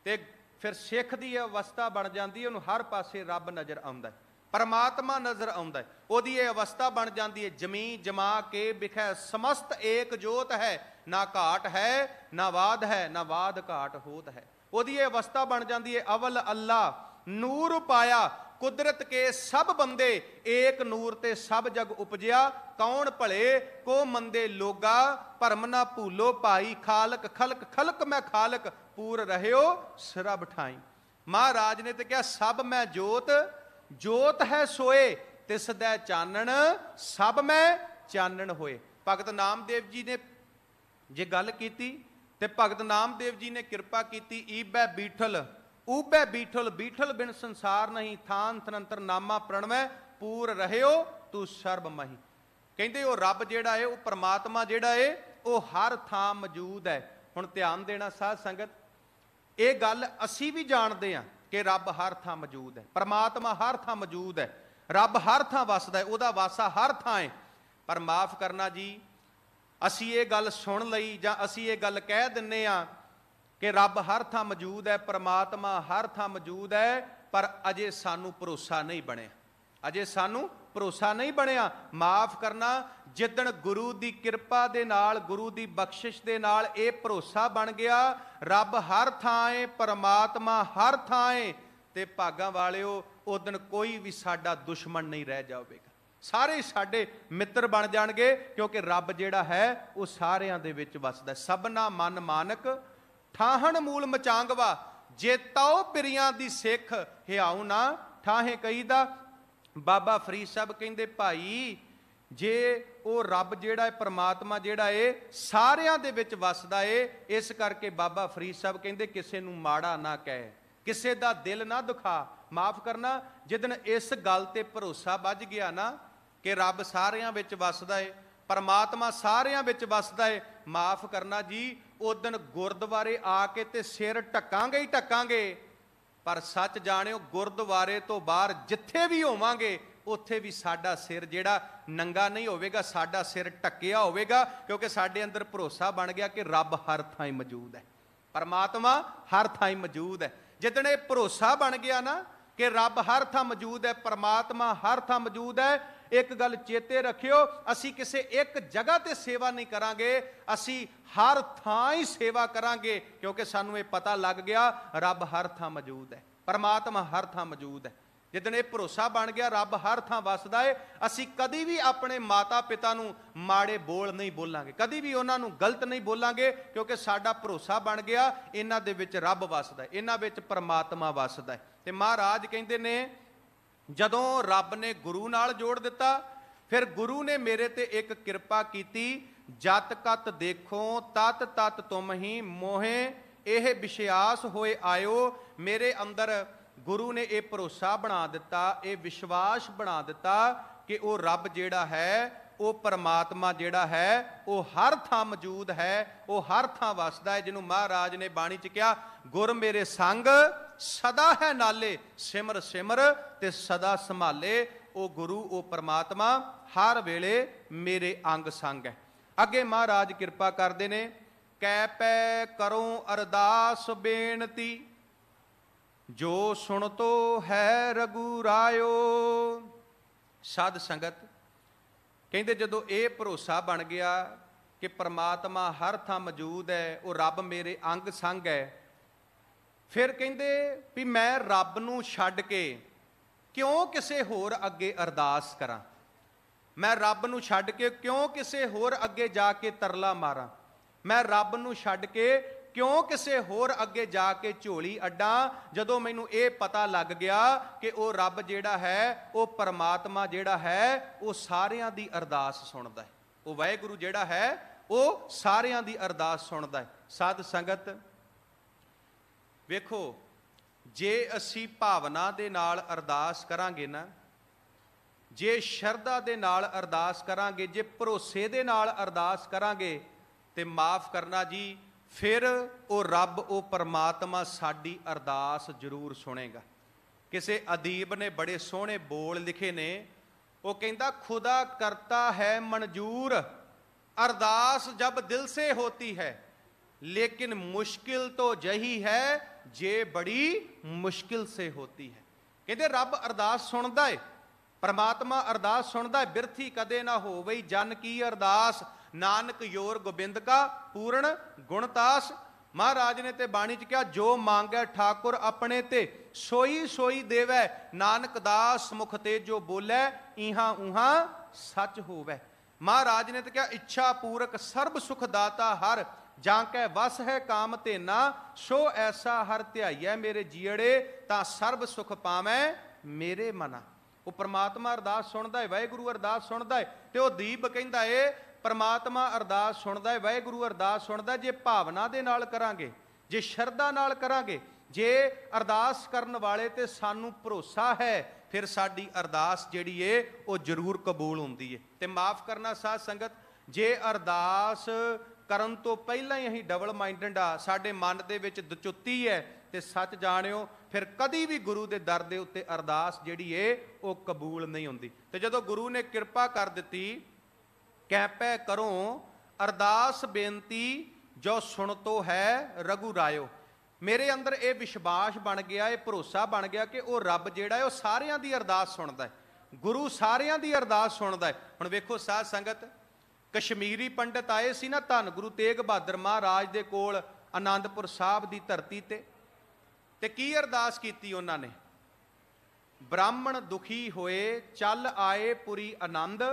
ਤੇ ਫਿਰ ਸਿੱਖ ਦੀ ਅਵਸਥਾ ਬਣ ਜਾਂਦੀ ਹੈ ਉਹਨੂੰ ਹਰ ਪਾਸੇ ਰੱਬ ਨਜ਼ਰ ਆਉਂਦਾ ਹੈ ਪਰਮਾਤਮਾ ਨਜ਼ਰ ਆਉਂਦਾ ਹੈ ਉਹਦੀ ਇਹ ਅਵਸਥਾ ਬਣ ਜਾਂਦੀ ਹੈ ਜਮੀ ਜਮਾ ਕੇ ਬਿਖੈ ਸਮਸਤ ਏਕ ਜੋਤ ਹੈ ਨਾ ਘਾਟ ਹੈ ਨਾ ਵਾਦ ਹੈ ਨਾ ਵਾਦ ਘਾਟ ਹੋਤ ਹੈ ਉਹਦੀ ਇਹ ਅਵਸਥਾ ਬਣ ਜਾਂਦੀ ਹੈ ਅਵਲ ਅੱਲਾ ਨੂਰ ਪਾਇਆ ਕੁਦਰਤ ਕੇ ਸਭ ਬੰਦੇ ਏਕ ਨੂਰ ਤੇ ਸਭ ਜਗ ਉਪਜਿਆ ਕੌਣ ਭਲੇ ਕੋ ਮੰਦੇ ਲੋਗਾ ਭਰਮ ਨਾ ਭੂਲੋ ਭਾਈ ਖਾਲਕ ਖਲਕ ਖਲਕ ਮੈਂ ਖਾਲਕ ਪੂਰ ਰਹਿਓ ਸਰਬ ਠਾਈ ਮਹਾਰਾਜ ਨੇ ਤੇ ਕਿਹਾ ਸਭ ਮੈਂ ਜੋਤ ਜੋਤ ਹੈ ਸੋਏ ਤਿਸ ਦਾ ਚਾਨਣ ਸਭ ਮੈਂ ਚਾਨਣ ਹੋਏ ਭਗਤ ਨਾਮਦੇਵ ਜੀ ਨੇ ਜੇ ਗੱਲ ਕੀਤੀ ਤੇ ਭਗਤ ਨਾਮਦੇਵ ਜੀ ਨੇ ਕਿਰਪਾ ਕੀਤੀ ਈਬੈ ਬੀਠਲ ਉਬੈ ਬੀਠਲ ਬੀਠਲ ਬਿਨ ਸੰਸਾਰ ਨਹੀਂ ਥਾਨ ਤਨੰਤਰ ਨਾਮਾ ਪ੍ਰਣਵੈ ਪੂਰ ਰਹਿਓ ਤੂੰ ਸਰਬ ਮਹੀ ਕਹਿੰਦੇ ਉਹ ਰੱਬ ਜਿਹੜਾ ਏ ਉਹ ਪਰਮਾਤਮਾ ਜਿਹੜਾ ਏ ਉਹ ਹਰ ਥਾਂ ਮੌਜੂਦ ਹੈ ਹੁਣ ਧਿਆਨ ਦੇਣਾ ਸਾਧ ਸੰਗਤ ਇਹ ਗੱਲ ਅਸੀਂ ਵੀ ਜਾਣਦੇ ਆਂ ਕਿ ਰੱਬ ਹਰ ਥਾਂ ਮੌਜੂਦ ਹੈ ਪਰਮਾਤਮਾ ਹਰ ਥਾਂ ਮੌਜੂਦ ਹੈ ਰੱਬ ਹਰ ਥਾਂ ਵਸਦਾ ਹੈ ਉਹਦਾ ਵਾਸਾ ਹਰ ਥਾਂ ਹੈ ਪਰ ਮਾਫ ਕਰਨਾ ਜੀ ਅਸੀਂ ਇਹ ਗੱਲ ਸੁਣ ਲਈ ਜਾਂ ਅਸੀਂ ਇਹ ਗੱਲ ਕਹਿ ਦਿੰਨੇ ਆ ਕਿ ਰੱਬ ਹਰ ਥਾਂ ਮੌਜੂਦ ਹੈ ਪਰਮਾਤਮਾ ਹਰ ਥਾਂ ਮੌਜੂਦ ਹੈ ਪਰ ਅਜੇ ਸਾਨੂੰ ਭਰੋਸਾ ਨਹੀਂ ਬਣਿਆ ਅਜੇ ਸਾਨੂੰ ਭਰੋਸਾ ਨਹੀਂ ਬਣਿਆ ਮਾਫ ਕਰਨਾ ਜਿੱਦਣ ਗੁਰੂ ਦੀ ਕਿਰਪਾ ਦੇ ਨਾਲ ਗੁਰੂ ਦੀ ਬਖਸ਼ਿਸ਼ ਦੇ ਨਾਲ ਇਹ ਭਰੋਸਾ ਬਣ ਗਿਆ ਰੱਬ ਹਰ ਥਾਂ ਹੈ ਪਰਮਾਤਮਾ ਹਰ ਥਾਂ ਹੈ ਤੇ ਭਾਗਾ ਵਾਲਿਓ ਦਿਨ ਕੋਈ ਵੀ ਸਾਡਾ ਦੁਸ਼ਮਣ ਨਹੀਂ ਰਹਿ ਜਾਵੇਗਾ ਸਾਰੇ ਸਾਡੇ ਮਿੱਤਰ ਬਣ ਜਾਣਗੇ ਕਿਉਂਕਿ ਰੱਬ ਜਿਹੜਾ ਹੈ ਉਹ ਸਾਰਿਆਂ ਦੇ ਵਿੱਚ ਵੱਸਦਾ ਸਭਨਾ ਮਨ ਮਾਨਕ ਠਾਹਣ ਮੂਲ ਮਚਾਂਗਵਾ ਜੇ ਤਉ ਪਿਰਿਆਂ ਦੀ ਸਿੱਖ ਹਿਆਉ ਨਾ ਠਾਹੇ ਕਹੀਦਾ ਬਾਬਾ ਫਰੀਦ ਸਾਹਿਬ ਕਹਿੰਦੇ ਭਾਈ ਜੇ ਉਹ ਰੱਬ ਜਿਹੜਾ ਹੈ ਪਰਮਾਤਮਾ ਜਿਹੜਾ ਹੈ ਸਾਰਿਆਂ ਦੇ ਵਿੱਚ ਵੱਸਦਾ ਏ ਇਸ ਕਰਕੇ ਬਾਬਾ ਫਰੀਦ ਸਾਹਿਬ ਕਹਿੰਦੇ ਕਿਸੇ ਨੂੰ ਮਾੜਾ ਨਾ ਕਹਿ ਕਿਸੇ ਦਾ ਦਿਲ ਨਾ ਦੁਖਾ ਮਾਫ ਕਰਨਾ ਜਿੱਦਨ ਇਸ ਗੱਲ ਤੇ ਭਰੋਸਾ ਵੱਜ ਗਿਆ ਨਾ ਕਿ ਰੱਬ ਸਾਰਿਆਂ ਵਿੱਚ ਵੱਸਦਾ ਏ ਪਰਮਾਤਮਾ ਸਾਰਿਆਂ ਵਿੱਚ ਵੱਸਦਾ ਏ ਮਾਫ ਕਰਨਾ ਜੀ ਉਸ ਦਿਨ ਗੁਰਦੁਆਰੇ ਆ ਕੇ ਤੇ ਸਿਰ ਢੱਕਾਂਗੇ ਹੀ ਢੱਕਾਂਗੇ ਪਰ ਸੱਚ ਜਾਣਿਓ ਗੁਰਦੁਆਰੇ ਤੋਂ ਬਾਹਰ ਜਿੱਥੇ ਵੀ ਹੋਵਾਂਗੇ ਉੱਥੇ ਵੀ ਸਾਡਾ ਸਿਰ ਜਿਹੜਾ ਨੰਗਾ ਨਹੀਂ ਹੋਵੇਗਾ ਸਾਡਾ ਸਿਰ ਟੱਕਿਆ ਹੋਵੇਗਾ ਕਿਉਂਕਿ ਸਾਡੇ ਅੰਦਰ ਭਰੋਸਾ ਬਣ ਗਿਆ ਕਿ ਰੱਬ ਹਰ ਥਾਂ ਹੀ ਮੌਜੂਦ ਹੈ ਪਰਮਾਤਮਾ ਹਰ ਥਾਂ ਹੀ ਮੌਜੂਦ ਹੈ ਜਿੱਦਣ ਇਹ ਭਰੋਸਾ ਬਣ ਗਿਆ ਨਾ ਕਿ ਰੱਬ ਹਰ ਥਾਂ ਮੌਜੂਦ ਹੈ ਪਰਮਾਤਮਾ ਹਰ ਥਾਂ ਮੌਜੂਦ ਹੈ ਇੱਕ ਗੱਲ ਚੇਤੇ ਰੱਖਿਓ ਅਸੀਂ ਕਿਸੇ ਇੱਕ ਜਗ੍ਹਾ ਤੇ ਸੇਵਾ ਨਹੀਂ ਕਰਾਂਗੇ ਅਸੀਂ ਹਰ ਥਾਂ ਹੀ ਸੇਵਾ ਕਰਾਂਗੇ ਕਿਉਂਕਿ ਸਾਨੂੰ ਇਹ ਪਤਾ ਲੱਗ ਗਿਆ ਰੱਬ ਹਰ ਥਾਂ ਮੌਜੂਦ ਹੈ ਪਰਮਾਤਮਾ ਹਰ ਥਾਂ ਮੌਜੂਦ ਹੈ ਜਿੱਦਣ ਇਹ ਭਰੋਸਾ ਬਣ ਗਿਆ ਰੱਬ ਹਰ ਥਾਂ ਵਸਦਾ ਏ ਅਸੀਂ ਕਦੀ ਵੀ ਆਪਣੇ ਮਾਤਾ ਪਿਤਾ ਨੂੰ ਮਾੜੇ ਬੋਲ ਨਹੀਂ ਬੋਲਾਂਗੇ ਕਦੀ ਵੀ ਉਹਨਾਂ ਨੂੰ ਗਲਤ ਨਹੀਂ ਬੋਲਾਂਗੇ ਕਿਉਂਕਿ ਸਾਡਾ ਭਰੋਸਾ ਬਣ ਗਿਆ ਇਹਨਾਂ ਦੇ ਵਿੱਚ ਰੱਬ ਵਸਦਾ ਇਹਨਾਂ ਵਿੱਚ ਪਰਮਾਤਮਾ ਵਸਦਾ ਤੇ ਮਹਾਰਾਜ ਕਹਿੰਦੇ ਨੇ ਜਦੋਂ ਰੱਬ ਨੇ ਗੁਰੂ ਨਾਲ ਜੋੜ ਦਿੱਤਾ ਫਿਰ ਗੁਰੂ ਨੇ ਮੇਰੇ ਤੇ ਇੱਕ ਕਿਰਪਾ ਕੀਤੀ ਜਤ ਕਤ ਦੇਖੋ ਤਤ ਤਤ ਤੁਮ ਹੀ ਮੋਹੇ ਇਹ ਵਿਸ਼ਿਆਸ ਹੋਏ ਆਇਓ ਮੇਰੇ ਅੰਦਰ ਗੁਰੂ ਨੇ ਇਹ ਭਰੋਸਾ ਬਣਾ ਦਿੱਤਾ ਇਹ ਵਿਸ਼ਵਾਸ ਬਣਾ ਦਿੱਤਾ ਕਿ ਉਹ ਰੱਬ ਜਿਹੜਾ ਹੈ ਉਹ ਪਰਮਾਤਮਾ ਜਿਹੜਾ ਹੈ ਉਹ ਹਰ ਥਾਂ ਮੌਜੂਦ ਹੈ ਉਹ ਹਰ ਥਾਂ ਵਸਦਾ ਹੈ ਜਿਹਨੂੰ ਮਹਾਰਾਜ ਨੇ ਬਾਣੀ 'ਚ ਕਿਹਾ ਗੁਰ ਮੇਰੇ ਸੰਗ ਸਦਾ ਹੈ ਨਾਲੇ ਸਿਮਰ ਸਿਮਰ ਤੇ ਸਦਾ ਸੰਭਾਲੇ ਉਹ ਗੁਰੂ ਉਹ ਪਰਮਾਤਮਾ ਹਰ ਵੇਲੇ ਮੇਰੇ ਅੰਗ ਸੰਗ ਹੈ ਅੱਗੇ ਮਹਾਰਾਜ ਕਿਰਪਾ ਕਰਦੇ ਨੇ ਕੈ ਪੈ ਕਰੋ ਅਰਦਾਸ ਬੇਨਤੀ ਜੋ ਸੁਣ ਤੋ ਹੈ ਰਗੂ ਰਾਇਓ ਸਾਧ ਸੰਗਤ ਕਹਿੰਦੇ ਜਦੋਂ ਇਹ ਭਰੋਸਾ ਬਣ ਗਿਆ ਕਿ ਪਰਮਾਤਮਾ ਹਰ ਥਾਂ ਮੌਜੂਦ ਹੈ ਉਹ ਰੱਬ ਮੇਰੇ ਅੰਗ ਸੰਗ ਹੈ ਫਿਰ ਕਹਿੰਦੇ ਵੀ ਮੈਂ ਰੱਬ ਨੂੰ ਛੱਡ ਕੇ ਕਿਉਂ ਕਿਸੇ ਹੋਰ ਅੱਗੇ ਅਰਦਾਸ ਕਰਾਂ ਮੈਂ ਰੱਬ ਨੂੰ ਛੱਡ ਕੇ ਕਿਉਂ ਕਿਸੇ ਹੋਰ ਅੱਗੇ ਜਾ ਕੇ ਤਰਲਾ ਮਾਰਾਂ ਮੈਂ ਰੱਬ ਨੂੰ ਛੱਡ ਕੇ ਕਿਉਂ ਕਿਸੇ ਹੋਰ ਅੱਗੇ ਜਾ ਕੇ ਝੋਲੀ ਅੱਡਾਂ ਜਦੋਂ ਮੈਨੂੰ ਇਹ ਪਤਾ ਲੱਗ ਗਿਆ ਕਿ ਉਹ ਰੱਬ ਜਿਹੜਾ ਹੈ ਉਹ ਪਰਮਾਤਮਾ ਜਿਹੜਾ ਹੈ ਉਹ ਸਾਰਿਆਂ ਦੀ ਅਰਦਾਸ ਸੁਣਦਾ ਹੈ ਉਹ ਵਾਹਿਗੁਰੂ ਜਿਹੜਾ ਹੈ ਉਹ ਸਾਰਿਆਂ ਦੀ ਅਰਦਾਸ ਸੁਣਦਾ ਹੈ ਸਾਧ ਸੰਗਤ ਵੇਖੋ ਜੇ ਅਸੀਂ ਭਾਵਨਾ ਦੇ ਨਾਲ ਅਰਦਾਸ ਕਰਾਂਗੇ ਨਾ ਜੇ ਸ਼ਰਧਾ ਦੇ ਨਾਲ ਅਰਦਾਸ ਕਰਾਂਗੇ ਜੇ ਭਰੋਸੇ ਦੇ ਨਾਲ ਅਰਦਾਸ ਕਰਾਂਗੇ ਤੇ ਮਾਫ ਕਰਨਾ ਜੀ ਫਿਰ ਉਹ ਰੱਬ ਉਹ ਪਰਮਾਤਮਾ ਸਾਡੀ ਅਰਦਾਸ ਜ਼ਰੂਰ ਸੁਣੇਗਾ ਕਿਸੇ ਅਦੀਬ ਨੇ ਬੜੇ ਸੋਹਣੇ ਬੋਲ ਲਿਖੇ ਨੇ ਉਹ ਕਹਿੰਦਾ ਖੁਦਾ ਕਰਤਾ ਹੈ ਮਨਜ਼ੂਰ ਅਰਦਾਸ ਜਬ ਦਿਲ ਸੇ ਹੋਤੀ ਹੈ लेकिन मुश्किल तो ਜਹੀ ਹੈ ਜੇ ਬੜੀ ਮੁਸ਼ਕਿਲ ਸੇ ਹੋਤੀ ਹੈ ਕਹਿੰਦੇ ਰੱਬ ਅਰਦਾਸ ਸੁਣਦਾ ਏ ਪਰਮਾਤਮਾ ਅਰਦਾਸ ਸੁਣਦਾ ਏ ਬਿਰਥੀ ਕਦੇ ਨਾ ਹੋਵੇ ਜਨ ਕੀ ਅਰਦਾਸ ਨਾਨਕ ਯੋਰ ਗੋਬਿੰਦ ਕਾ ਪੂਰਨ ਗੁਣਤਾਸ ਮਹਾਰਾਜ ਨੇ ਤੇ ਬਾਣੀ ਚ ਕਿਹਾ ਜੋ ਮੰਗੈ ਠਾਕੁਰ ਆਪਣੇ ਤੇ ਸੋਈ ਸੋਈ ਦੇਵੈ ਨਾਨਕ ਦਾਸ ਮੁਖ ਤੇ ਜੋ ਬੋਲੇ ਈਹਾਂ ਊਹਾਂ ਸੱਚ ਹੋਵੇ ਮਹਾਰਾਜ ਨੇ ਤੇ ਕਿਹਾ ਇੱਛਾ ਪੂਰਕ ਸਰਬ ਸੁਖ ਦਾਤਾ ਹਰ ਜਾਂ ਕਹਿ ਵਸ ਹੈ ਕਾਮ ਤੇਨਾ ਸੋ ਐਸਾ ਹਰ ਧਿਆਈਐ ਮੇਰੇ ਜੀੜੇ ਤਾਂ ਸਰਬ ਸੁਖ ਪਾਵੈ ਮੇਰੇ ਮਨਾ ਉਹ ਪ੍ਰਮਾਤਮਾ ਅਰਦਾਸ ਸੁਣਦਾ ਹੈ ਵਾਹਿਗੁਰੂ ਅਰਦਾਸ ਸੁਣਦਾ ਹੈ ਤੇ ਉਹ ਦੀਪ ਕਹਿੰਦਾ ਏ ਪ੍ਰਮਾਤਮਾ ਅਰਦਾਸ ਸੁਣਦਾ ਹੈ ਵਾਹਿਗੁਰੂ ਅਰਦਾਸ ਸੁਣਦਾ ਜੇ ਭਾਵਨਾ ਦੇ ਨਾਲ ਕਰਾਂਗੇ ਜੇ ਸ਼ਰਧਾ ਨਾਲ ਕਰਾਂਗੇ ਜੇ ਅਰਦਾਸ ਕਰਨ ਵਾਲੇ ਤੇ ਸਾਨੂੰ ਭਰੋਸਾ ਹੈ ਫਿਰ ਸਾਡੀ ਅਰਦਾਸ ਜਿਹੜੀ ਏ ਉਹ ਜ਼ਰੂਰ ਕਬੂਲ ਹੁੰਦੀ ਏ ਤੇ ਮਾਫ ਕਰਨਾ ਸਾਧ ਸੰਗਤ ਜੇ ਅਰਦਾਸ ਕਰਨ ਤੋਂ ਪਹਿਲਾਂ ਹੀ ਅਸੀਂ ਡਬਲ ਮਾਈਂਡਡ ਆ ਸਾਡੇ ਮਨ ਦੇ ਵਿੱਚ ਦਚੁੱਤੀ ਹੈ ਤੇ ਸੱਚ ਜਾਣਿਓ ਫਿਰ ਕਦੀ ਵੀ ਗੁਰੂ ਦੇ ਦਰ ਦੇ ਉੱਤੇ ਅਰਦਾਸ ਜਿਹੜੀ ਏ ਉਹ ਕਬੂਲ ਨਹੀਂ ਹੁੰਦੀ ਤੇ ਜਦੋਂ ਗੁਰੂ ਨੇ ਕਿਰਪਾ ਕਰ ਦਿੱਤੀ ਕੈਪੈ ਕਰੋ ਅਰਦਾਸ ਬੇਨਤੀ ਜੋ ਸੁਣ ਤੋ ਹੈ ਰਗੂ ਰਾਇਓ ਮੇਰੇ ਅੰਦਰ ਇਹ ਵਿਸ਼ਵਾਸ ਬਣ ਗਿਆ ਇਹ ਭਰੋਸਾ ਬਣ ਗਿਆ ਕਿ ਉਹ ਰੱਬ ਜਿਹੜਾ ਹੈ ਉਹ ਸਾਰਿਆਂ ਦੀ ਅਰਦਾਸ ਸੁਣਦਾ ਹੈ ਗੁਰੂ ਸਾਰਿਆਂ ਦੀ ਅਰਦਾਸ ਸੁਣਦਾ ਹੈ ਹੁਣ ਵੇਖੋ ਸਾਧ ਸੰਗਤ ਕਸ਼ਮੀਰੀ ਪੰਡਤ ਆਏ ਸੀ ਨਾ ਧੰਨ ਗੁਰੂ ਤੇਗ ਬਹਾਦਰ ਮਹਾਰਾਜ ਦੇ ਕੋਲ ਆਨੰਦਪੁਰ ਸਾਹਿਬ ਦੀ ਧਰਤੀ ਤੇ ਤੇ ਕੀ ਅਰਦਾਸ ਕੀਤੀ ਉਹਨਾਂ ਨੇ ਬ੍ਰਾਹਮਣ ਦੁਖੀ ਹੋਏ ਚੱਲ ਆਏ ਪੁਰੀ ਆਨੰਦ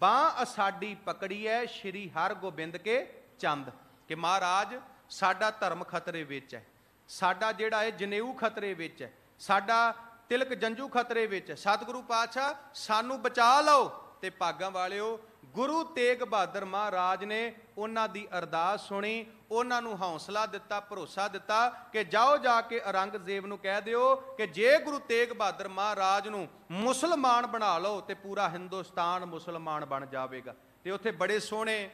ਬਾਹ ਸਾਡੀ ਪਕੜੀਐ ਸ਼੍ਰੀ ਹਰਗੋਬਿੰਦ ਕੇ ਚੰਦ ਕਿ ਮਹਾਰਾਜ ਸਾਡਾ ਧਰਮ ਖਤਰੇ ਵਿੱਚ ਹੈ ਸਾਡਾ ਜਿਹੜਾ ਹੈ ਜਨੇਊ ਖਤਰੇ ਵਿੱਚ ਹੈ ਸਾਡਾ ਤਿਲਕ ਜੰਜੂ ਖਤਰੇ ਵਿੱਚ ਹੈ ਸਤਿਗੁਰੂ ਪਾਤਸ਼ਾਹ ਸਾਨੂੰ ਬਚਾ ਲਓ ਤੇ ਭਾਗਾਂ ਵਾਲਿਓ ਗੁਰੂ ਤੇਗ ਬਹਾਦਰ ਮਹਾਰਾਜ ਨੇ ਉਹਨਾਂ ਦੀ ਅਰਦਾਸ ਸੁਣੀ ਉਹਨਾਂ ਨੂੰ ਹੌਸਲਾ ਦਿੱਤਾ ਭਰੋਸਾ ਦਿੱਤਾ ਕਿ ਜਾਓ ਜਾ ਕੇ ਔਰੰਗਜ਼ੇਬ ਨੂੰ ਕਹਿ ਦਿਓ ਕਿ ਜੇ ਗੁਰੂ ਤੇਗ ਬਹਾਦਰ ਮਹਾਰਾਜ ਨੂੰ ਮੁਸਲਮਾਨ ਬਣਾ ਲਓ ਤੇ ਪੂਰਾ ਹਿੰਦੁਸਤਾਨ ਮੁਸਲਮਾਨ ਬਣ ਜਾਵੇਗਾ ਤੇ ਉੱਥੇ ਬੜੇ ਸੋਹਣੇ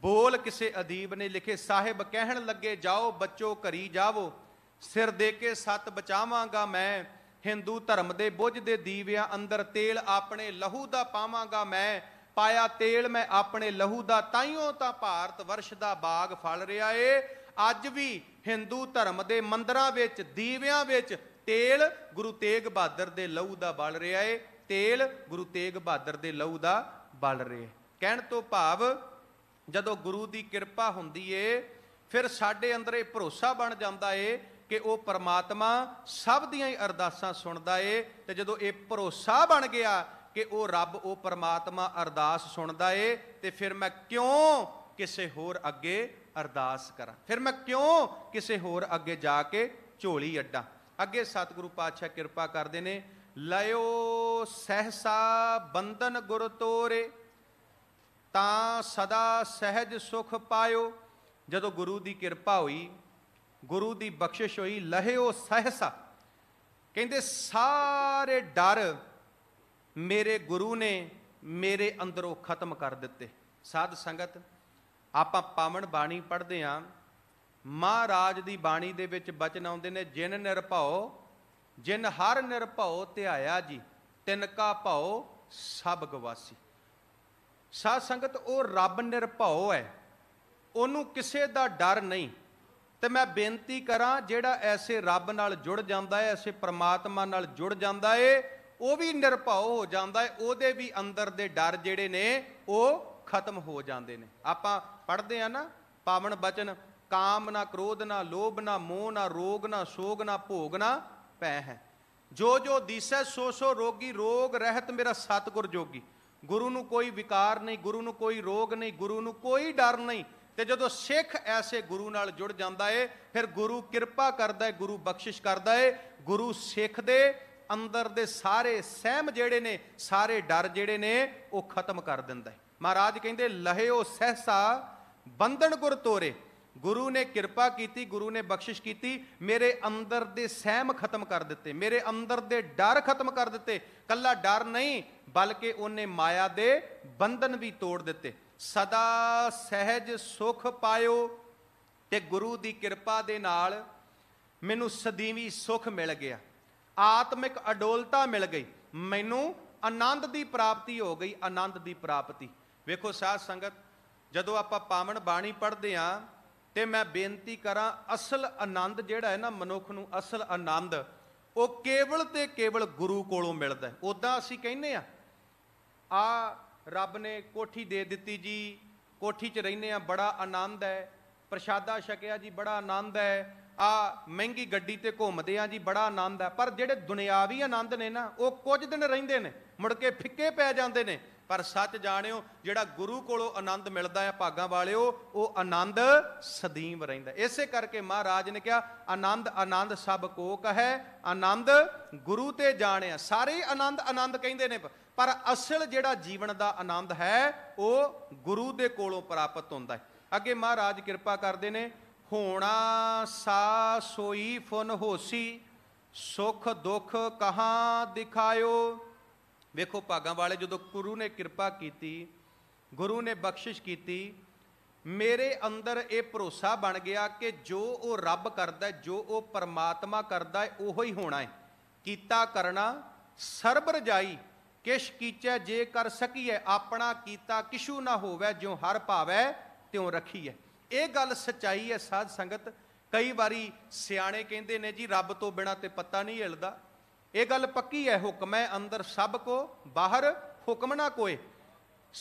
ਬੋਲ ਕਿਸੇ ਅਦੀਬ ਨੇ ਲਿਖੇ ਸਾਹਿਬ ਕਹਿਣ ਲੱਗੇ ਜਾਓ ਬੱਚੋ ਘਰੀ ਜਾਵੋ ਸਿਰ ਦੇ ਕੇ ਸਤ ਬਚਾਵਾਂਗਾ ਮੈਂ ਹਿੰਦੂ ਧਰਮ ਦੇ ਬੁੱਝ ਦੇ ਦੀਵਿਆਂ ਅੰਦਰ ਤੇਲ ਆਪਣੇ ਲਹੂ ਦਾ ਪਾਵਾਂਗਾ ਮੈਂ ਪਾਇਆ ਤੇਲ ਮੈਂ ਆਪਣੇ ਲਹੂ ਦਾ ਤਾਈਓ ਤਾਂ ਭਾਰਤ ਵਰਸ਼ ਦਾ ਬਾਗ ਫਲ ਰਿਹਾ ਏ ਅੱਜ ਵੀ ਹਿੰਦੂ ਧਰਮ ਦੇ ਮੰਦਰਾਂ ਵਿੱਚ ਦੀਵਿਆਂ ਵਿੱਚ ਤੇਲ ਗੁਰੂ ਤੇਗ ਬਹਾਦਰ ਦੇ ਲਹੂ ਦਾ ਬਲ ਰਿਹਾ ਏ ਤੇਲ ਗੁਰੂ ਤੇਗ ਬਹਾਦਰ ਦੇ ਲਹੂ ਦਾ ਬਲ ਰਿਹਾ ਕਹਿਣ ਤੋਂ ਭਾਵ ਜਦੋਂ ਗੁਰੂ ਦੀ ਕਿਰਪਾ ਹੁੰਦੀ ਏ ਫਿਰ ਸਾਡੇ ਅੰਦਰ ਇਹ ਭਰੋਸਾ ਬਣ ਜਾਂਦਾ ਏ ਕਿ ਉਹ ਪਰਮਾਤਮਾ ਸਭ ਦੀਆਂ ਹੀ ਅਰਦਾਸਾਂ ਸੁਣਦਾ ਏ ਤੇ ਜਦੋਂ ਇਹ ਭਰੋਸਾ ਬਣ ਗਿਆ ਕਿ ਉਹ ਰੱਬ ਉਹ ਪਰਮਾਤਮਾ ਅਰਦਾਸ ਸੁਣਦਾ ਏ ਤੇ ਫਿਰ ਮੈਂ ਕਿਉਂ ਕਿਸੇ ਹੋਰ ਅੱਗੇ ਅਰਦਾਸ ਕਰਾਂ ਫਿਰ ਮੈਂ ਕਿਉਂ ਕਿਸੇ ਹੋਰ ਅੱਗੇ ਜਾ ਕੇ ਝੋਲੀ ਅੱਡਾਂ ਅੱਗੇ ਸਤਿਗੁਰੂ ਪਾਤਸ਼ਾਹ ਕਿਰਪਾ ਕਰਦੇ ਨੇ ਲਇਓ ਸਹਸਾ ਬੰਧਨ ਗੁਰ ਤੋਰੇ ਤਾਂ ਸਦਾ ਸਹਿਜ ਸੁਖ ਪਾਇਓ ਜਦੋਂ ਗੁਰੂ ਦੀ ਕਿਰਪਾ ਹੋਈ ਗੁਰੂ ਦੀ ਬਖਸ਼ਿਸ਼ ਹੋਈ ਲਹਿਓ ਸਹਸਾ ਕਹਿੰਦੇ ਸਾਰੇ ਡਰ ਮੇਰੇ ਗੁਰੂ ਨੇ ਮੇਰੇ ਅੰਦਰੋਂ ਖਤਮ ਕਰ ਦਿੱਤੇ ਸਾਧ ਸੰਗਤ ਆਪਾਂ ਪਾਵਨ ਬਾਣੀ ਪੜ੍ਹਦੇ ਆਂ ਮਹਾਰਾਜ ਦੀ ਬਾਣੀ ਦੇ ਵਿੱਚ ਬਚਨ ਆਉਂਦੇ ਨੇ ਜਿਨ ਨਿਰਭਉ ਜਿਨ ਹਰ ਨਿਰਭਉ ਧਿਆਇਆ ਜੀ ਤਿਨ ਕਾ ਭਉ ਸਭ ਗਵਾਸੀ ਸਾਧ ਸੰਗਤ ਉਹ ਰੱਬ ਨਿਰਭਉ ਹੈ ਉਹਨੂੰ ਕਿਸੇ ਦਾ ਡਰ ਨਹੀਂ ਤੇ ਮੈਂ ਬੇਨਤੀ ਕਰਾਂ ਜਿਹੜਾ ਐਸੇ ਰੱਬ ਨਾਲ ਜੁੜ ਜਾਂਦਾ ਹੈ ਐਸੇ ਪ੍ਰਮਾਤਮਾ ਨਾਲ ਜੁੜ ਜਾਂਦਾ ਏ ਉਹ ਵੀ ਨਿਰਭਉ ਹੋ ਜਾਂਦਾ ਹੈ ਉਹਦੇ ਵੀ ਅੰਦਰ ਦੇ ਡਰ ਜਿਹੜੇ ਨੇ ਉਹ ਖਤਮ ਹੋ ਜਾਂਦੇ ਨੇ ਆਪਾਂ ਪੜ੍ਹਦੇ ਆ ਨਾ ਪਾਵਨ ਬਚਨ ਕਾਮ ਨਾ ਕ੍ਰੋਧ ਨਾ ਲੋਭ ਨਾ ਮੋਹ ਨਾ ਰੋਗ ਨਾ ਸੋਗ ਨਾ ਭੋਗ ਨਾ ਪੈ ਹੈ ਜੋ ਜੋ ਦੀਸੈ ਸੋ ਸੋ ਰੋਗੀ ਰੋਗ ਰਹਿਤ ਮੇਰਾ ਸਤਗੁਰ ਜੋਗੀ ਗੁਰੂ ਨੂੰ ਕੋਈ ਵਿਕਾਰ ਨਹੀਂ ਗੁਰੂ ਨੂੰ ਕੋਈ ਰੋਗ ਨਹੀਂ ਗੁਰੂ ਨੂੰ ਕੋਈ ਡਰ ਨਹੀਂ ਤੇ ਜਦੋਂ ਸਿੱਖ ਐਸੇ ਗੁਰੂ ਨਾਲ ਜੁੜ ਜਾਂਦਾ ਏ ਫਿਰ ਗੁਰੂ ਕਿਰਪਾ ਕਰਦਾ ਏ ਗੁਰੂ ਬਖਸ਼ਿਸ਼ ਕਰਦਾ ਏ ਗੁਰੂ ਸਿੱਖ ਦੇ ਅੰਦਰ ਦੇ ਸਾਰੇ ਸਹਿਮ ਜਿਹੜੇ ਨੇ ਸਾਰੇ ਡਰ ਜਿਹੜੇ ਨੇ ਉਹ ਖਤਮ ਕਰ ਦਿੰਦਾ ਹੈ ਮਹਾਰਾਜ ਕਹਿੰਦੇ ਲਹਿਓ ਸਹਸਾ ਬੰਧਨ ਗੁਰ ਤੋਰੇ ਗੁਰੂ ਨੇ ਕਿਰਪਾ ਕੀਤੀ ਗੁਰੂ ਨੇ ਬਖਸ਼ਿਸ਼ ਕੀਤੀ ਮੇਰੇ ਅੰਦਰ ਦੇ ਸਹਿਮ ਖਤਮ ਕਰ ਦਿੱਤੇ ਮੇਰੇ ਅੰਦਰ ਦੇ ਡਰ ਖਤਮ ਕਰ ਦਿੱਤੇ ਕੱਲਾ ਡਰ ਨਹੀਂ ਬਲਕਿ ਉਹਨੇ ਮਾਇਆ ਦੇ ਬੰਧਨ ਵੀ ਤੋੜ ਦਿੱਤੇ ਸਦਾ ਸਹਿਜ ਸੁਖ ਪਾਇਓ ਤੇ ਗੁਰੂ ਦੀ ਕਿਰਪਾ ਦੇ ਨਾਲ ਮੈਨੂੰ ਸਦੀਵੀ ਸੁਖ ਮਿਲ ਗਿਆ ਆਤਮਿਕ ਅਡੋਲਤਾ ਮਿਲ ਗਈ ਮੈਨੂੰ ਆਨੰਦ ਦੀ ਪ੍ਰਾਪਤੀ ਹੋ ਗਈ ਆਨੰਦ ਦੀ ਪ੍ਰਾਪਤੀ ਵੇਖੋ ਸਾਧ ਸੰਗਤ ਜਦੋਂ ਆਪਾਂ ਪਾਵਨ ਬਾਣੀ ਪੜ੍ਹਦੇ ਆਂ ਤੇ ਮੈਂ ਬੇਨਤੀ ਕਰਾਂ ਅਸਲ ਆਨੰਦ ਜਿਹੜਾ ਹੈ ਨਾ ਮਨੁੱਖ ਨੂੰ ਅਸਲ ਆਨੰਦ ਉਹ ਕੇਵਲ ਤੇ ਕੇਵਲ ਗੁਰੂ ਕੋਲੋਂ ਮਿਲਦਾ ਹੈ ਉਦਾਂ ਅਸੀਂ ਕਹਿੰਨੇ ਆ ਆ ਰੱਬ ਨੇ ਕੋਠੀ ਦੇ ਦਿੱਤੀ ਜੀ ਕੋਠੀ 'ਚ ਰਹਿੰਨੇ ਆ ਬੜਾ ਆਨੰਦ ਹੈ ਪ੍ਰਸ਼ਾਦਾ ਛਕਿਆ ਜੀ ਬੜਾ ਆਨੰਦ ਹੈ ਆ ਮਹਿੰਗੀ ਗੱਡੀ ਤੇ ਘੁੰਮਦੇ ਆ ਜੀ ਬੜਾ ਆਨੰਦ ਆ ਪਰ ਜਿਹੜੇ ਦੁਨਿਆਵੀ ਆਨੰਦ ਨੇ ਨਾ ਉਹ ਕੁਝ ਦਿਨ ਰਹਿੰਦੇ ਨੇ ਮੁੜ ਕੇ ਫਿੱਕੇ ਪੈ ਜਾਂਦੇ ਨੇ ਪਰ ਸੱਚ ਜਾਣਿਓ ਜਿਹੜਾ ਗੁਰੂ ਕੋਲੋਂ ਆਨੰਦ ਮਿਲਦਾ ਹੈ ਭਾਗਾਂ ਵਾਲਿਓ ਉਹ ਆਨੰਦ ਸਦੀਮ ਰਹਿੰਦਾ ਇਸੇ ਕਰਕੇ ਮਹਾਰਾਜ ਨੇ ਕਿਹਾ ਆਨੰਦ ਆਨੰਦ ਸਭ ਕੋ ਕਹੈ ਆਨੰਦ ਗੁਰੂ ਤੇ ਜਾਣਿਆ ਸਾਰੇ ਆਨੰਦ ਆਨੰਦ ਕਹਿੰਦੇ ਨੇ ਪਰ ਅਸਲ ਜਿਹੜਾ ਜੀਵਨ ਦਾ ਆਨੰਦ ਹੈ ਉਹ ਗੁਰੂ ਦੇ ਕੋਲੋਂ ਪ੍ਰਾਪਤ ਹੁੰਦਾ ਹੈ ਅੱਗੇ ਮਹਾਰਾਜ ਕਿਰਪਾ ਕਰਦੇ ਨੇ ਹੋਣਾ ਸਾ ਸੋਈ ਫੁਨ ਹੋਸੀ ਸੁਖ ਦੁਖ ਕਹਾ ਦਿਖਾਇਓ ਵੇਖੋ ਭਾਗਾਂ ਵਾਲੇ ਜਦੋਂ ਗੁਰੂ ਨੇ ਕਿਰਪਾ ਕੀਤੀ ਗੁਰੂ ਨੇ ਬਖਸ਼ਿਸ਼ ਕੀਤੀ ਮੇਰੇ ਅੰਦਰ ਇਹ ਭਰੋਸਾ ਬਣ ਗਿਆ ਕਿ ਜੋ ਉਹ ਰੱਬ ਕਰਦਾ ਜੋ ਉਹ ਪਰਮਾਤਮਾ ਕਰਦਾ ਹੈ ਉਹੋ ਹੀ ਹੋਣਾ ਹੈ ਕੀਤਾ ਕਰਨਾ ਸਰਬ ਰਜਾਈ ਕਿਛ ਕੀਚੈ ਜੇ ਕਰ ਸਕੀਐ ਆਪਣਾ ਕੀਤਾ ਕਿਛੂ ਨਾ ਹੋਵੇ ਜਿਉ ਹਰ ਭਾਵੇ ਤਿਉ ਰਖੀਐ ਇਹ ਗੱਲ ਸਚਾਈ ਹੈ ਸਾਧ ਸੰਗਤ ਕਈ ਵਾਰੀ ਸਿਆਣੇ ਕਹਿੰਦੇ ਨੇ ਜੀ ਰੱਬ ਤੋਂ ਬਿਨਾ ਤੇ ਪੱਤਾ ਨਹੀਂ ਹਿਲਦਾ ਇਹ ਗੱਲ ਪੱਕੀ ਹੈ ਹੁਕਮ ਹੈ ਅੰਦਰ ਸਭ ਕੋ ਬਾਹਰ ਹੁਕਮ ਨਾ ਕੋਏ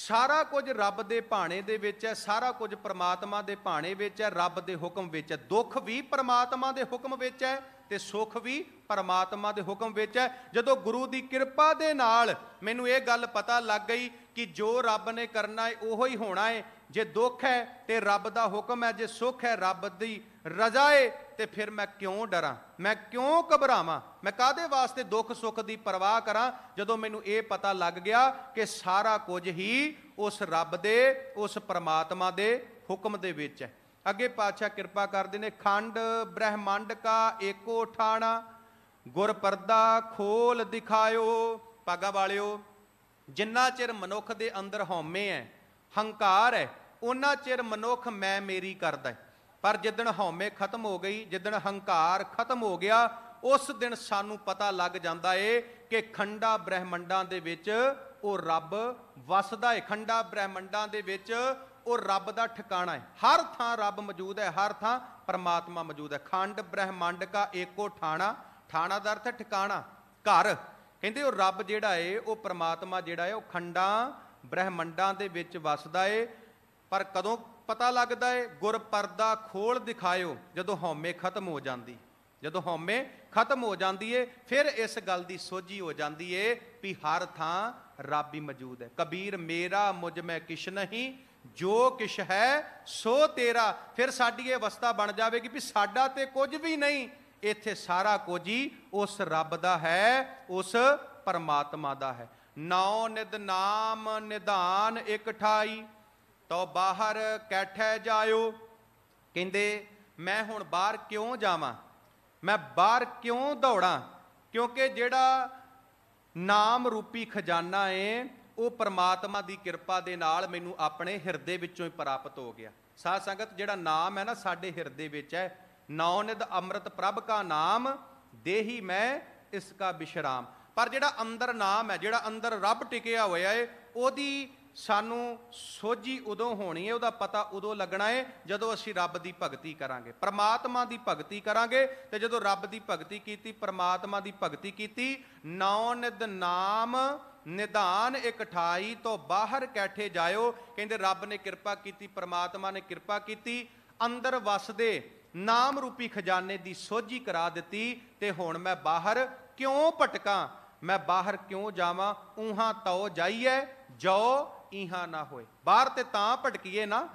ਸਾਰਾ ਕੁਝ ਰੱਬ ਦੇ ਭਾਣੇ ਦੇ ਵਿੱਚ ਹੈ ਸਾਰਾ ਕੁਝ ਪ੍ਰਮਾਤਮਾ ਦੇ ਭਾਣੇ ਵਿੱਚ ਹੈ ਰੱਬ ਦੇ ਹੁਕਮ ਵਿੱਚ ਹੈ ਦੁੱਖ ਵੀ ਪ੍ਰਮਾਤਮਾ ਦੇ ਹੁਕਮ ਵਿੱਚ ਹੈ ਤੇ ਸੁੱਖ ਵੀ ਪਰਮਾਤਮਾ ਦੇ ਹੁਕਮ ਵਿੱਚ ਹੈ ਜਦੋਂ ਗੁਰੂ ਦੀ ਕਿਰਪਾ ਦੇ ਨਾਲ ਮੈਨੂੰ ਇਹ ਗੱਲ ਪਤਾ ਲੱਗ ਗਈ ਕਿ ਜੋ ਰੱਬ ਨੇ ਕਰਨਾ ਹੈ ਉਹੋ ਹੀ ਹੋਣਾ ਹੈ ਜੇ ਦੁੱਖ ਹੈ ਤੇ ਰੱਬ ਦਾ ਹੁਕਮ ਹੈ ਜੇ ਸੁੱਖ ਹੈ ਰੱਬ ਦੀ ਰਜ਼ਾ ਹੈ ਤੇ ਫਿਰ ਮੈਂ ਕਿਉਂ ਡਰਾਂ ਮੈਂ ਕਿਉਂ ਘਬਰਾਵਾਂ ਮੈਂ ਕਾਦੇ ਵਾਸਤੇ ਦੁੱਖ ਸੁੱਖ ਦੀ ਪਰਵਾਹ ਕਰਾਂ ਜਦੋਂ ਮੈਨੂੰ ਇਹ ਪਤਾ ਲੱਗ ਗਿਆ ਕਿ ਸਾਰਾ ਕੁਝ ਹੀ ਉਸ ਰੱਬ ਦੇ ਉਸ ਪਰਮਾਤਮਾ ਦੇ ਹੁਕਮ ਦੇ ਵਿੱਚ ਹੈ ਅੱਗੇ ਪਾਤਸ਼ਾਹ ਕਿਰਪਾ ਕਰਦੇ ਨੇ ਖੰਡ ਬ੍ਰਹਿਮੰਡ ਕਾ ਏਕੋ ਠਾਣਾ ਗੁਰ ਪਰਦਾ ਖੋਲ ਦਿਖਾਇਓ ਪਾਗਾ ਵਾਲਿਓ ਜਿੰਨਾ ਚਿਰ ਮਨੁੱਖ ਦੇ ਅੰਦਰ ਹਉਮੈ ਹੈ ਹੰਕਾਰ ਹੈ ਉਹਨਾਂ ਚਿਰ ਮਨੁੱਖ ਮੈਂ ਮੇਰੀ ਕਰਦਾ ਹੈ ਪਰ ਜਿੱਦਣ ਹਉਮੈ ਖਤਮ ਹੋ ਗਈ ਜਿੱਦਣ ਹੰਕਾਰ ਖਤਮ ਹੋ ਗਿਆ ਉਸ ਦਿਨ ਸਾਨੂੰ ਪਤਾ ਲੱਗ ਜਾਂਦਾ ਏ ਕਿ ਖੰਡਾ ਬ੍ਰਹਿਮੰਡਾਂ ਦੇ ਵਿੱਚ ਉਹ ਰੱਬ ਵਸਦਾ ਏ ਖੰਡਾ ਬ੍ਰਹਿਮੰਡਾਂ ਦੇ ਵਿੱਚ ਉਹ ਰੱਬ ਦਾ ਠਿਕਾਣਾ ਹੈ ਹਰ ਥਾਂ ਰੱਬ ਮੌਜੂਦ ਹੈ ਹਰ ਥਾਂ ਪਰਮਾਤਮਾ ਮੌਜੂਦ ਹੈ ਖੰਡ ਬ੍ਰਹਿਮੰਡ ਦਾ ਏਕੋ ਠਾਣਾ ਠਾਣਾ ਦਾ ਅਰਥ ਠਿਕਾਣਾ ਘਰ ਕਹਿੰਦੇ ਉਹ ਰੱਬ ਜਿਹੜਾ ਏ ਉਹ ਪਰਮਾਤਮਾ ਜਿਹੜਾ ਏ ਉਹ ਖੰਡਾਂ ਬ੍ਰਹਿਮੰਡਾਂ ਦੇ ਵਿੱਚ ਵਸਦਾ ਏ ਪਰ ਕਦੋਂ ਪਤਾ ਲੱਗਦਾ ਏ ਗੁਰ ਪਰਦਾ ਖੋਲ ਦਿਖਾਇਓ ਜਦੋਂ ਹਉਮੈ ਖਤਮ ਹੋ ਜਾਂਦੀ ਜਦੋਂ ਹਉਮੈ ਖਤਮ ਹੋ ਜਾਂਦੀ ਏ ਫਿਰ ਇਸ ਗੱਲ ਦੀ ਸੋਝੀ ਹੋ ਜਾਂਦੀ ਏ ਵੀ ਹਰ ਥਾਂ ਰੱਬ ਹੀ ਮੌਜੂਦ ਹੈ ਕਬੀਰ ਮੇਰਾ ਮੁਝ ਮੈਂ ਕਿਛ ਨਹੀਂ ਜੋ ਕਿਛ ਹੈ ਸੋ ਤੇਰਾ ਫਿਰ ਸਾਡੀ ਇਹ ਅਵਸਥਾ ਬਣ ਜਾਵੇਗੀ ਵੀ ਸਾਡਾ ਤੇ ਕੁਝ ਵੀ ਨਹੀਂ ਇੱਥੇ ਸਾਰਾ ਕੁਝ ਹੀ ਉਸ ਰੱਬ ਦਾ ਹੈ ਉਸ ਪਰਮਾਤਮਾ ਦਾ ਹੈ ਨਾਉ ਨਿਦ ਨਾਮ ਨਿਧਾਨ ਇਕਠਾਈ ਤੋ ਬਾਹਰ ਕੈਠੇ ਜਾਇਓ ਕਹਿੰਦੇ ਮੈਂ ਹੁਣ ਬਾਹਰ ਕਿਉਂ ਜਾਵਾਂ ਮੈਂ ਬਾਹਰ ਕਿਉਂ ਦੌੜਾਂ ਕਿਉਂਕਿ ਜਿਹੜਾ ਨਾਮ ਰੂਪੀ ਖਜ਼ਾਨਾ ਏ ਉਹ ਪਰਮਾਤਮਾ ਦੀ ਕਿਰਪਾ ਦੇ ਨਾਲ ਮੈਨੂੰ ਆਪਣੇ ਹਿਰਦੇ ਵਿੱਚੋਂ ਹੀ ਪ੍ਰਾਪਤ ਹੋ ਗਿਆ ਸਾਧ ਸੰਗਤ ਜਿਹੜਾ ਨਾਮ ਹੈ ਨਾ ਸਾਡੇ ਹਿਰਦੇ ਵਿੱਚ ਹੈ ਨੌਨਿਦ ਅੰਮ੍ਰਿਤ ਪ੍ਰਭ ਕਾ ਨਾਮ ਦੇਹੀ ਮੈਂ ਇਸ ਕਾ ਬਿਸ਼ਰਾਮ ਪਰ ਜਿਹੜਾ ਅੰਦਰ ਨਾਮ ਹੈ ਜਿਹੜਾ ਅੰਦਰ ਰੱਬ ਟਿਕਿਆ ਹੋਇਆ ਏ ਉਹਦੀ ਸਾਨੂੰ ਸੋਝੀ ਉਦੋਂ ਹੋਣੀ ਹੈ ਉਹਦਾ ਪਤਾ ਉਦੋਂ ਲੱਗਣਾ ਹੈ ਜਦੋਂ ਅਸੀਂ ਰੱਬ ਦੀ ਭਗਤੀ ਕਰਾਂਗੇ ਪ੍ਰਮਾਤਮਾ ਦੀ ਭਗਤੀ ਕਰਾਂਗੇ ਤੇ ਜਦੋਂ ਰੱਬ ਦੀ ਭਗਤੀ ਕੀਤੀ ਪ੍ਰਮਾਤਮਾ ਦੀ ਭਗਤੀ ਕੀਤੀ ਨੌ ਨਿਦ ਨਾਮ ਨਿਦਾਨ ਇਕਠਾਈ ਤੋਂ ਬਾਹਰ ਕੈਠੇ ਜਾਇਓ ਕਹਿੰਦੇ ਰੱਬ ਨੇ ਕਿਰਪਾ ਕੀਤੀ ਪ੍ਰਮਾਤਮਾ ਨੇ ਕਿਰਪਾ ਕੀਤੀ ਅੰਦਰ ਵਸਦੇ ਨਾਮ ਰੂਪੀ ਖਜ਼ਾਨੇ ਦੀ ਸੋਝੀ ਕਰਾ ਦਿੱਤੀ ਤੇ ਹੁਣ ਮੈਂ ਬਾਹਰ ਕਿਉਂ ਭਟਕਾਂ ਮੈਂ ਬਾਹਰ ਕਿਉਂ ਜਾਵਾਂ ਉਹਾਂ ਤਉ ਜਾਈਐ ਜੋ ਇਹਾਂ ਨਾ ਹੋਏ ਬਾਹਰ ਤੇ ਤਾਂ ਭਟਕੀਏ ਨਾ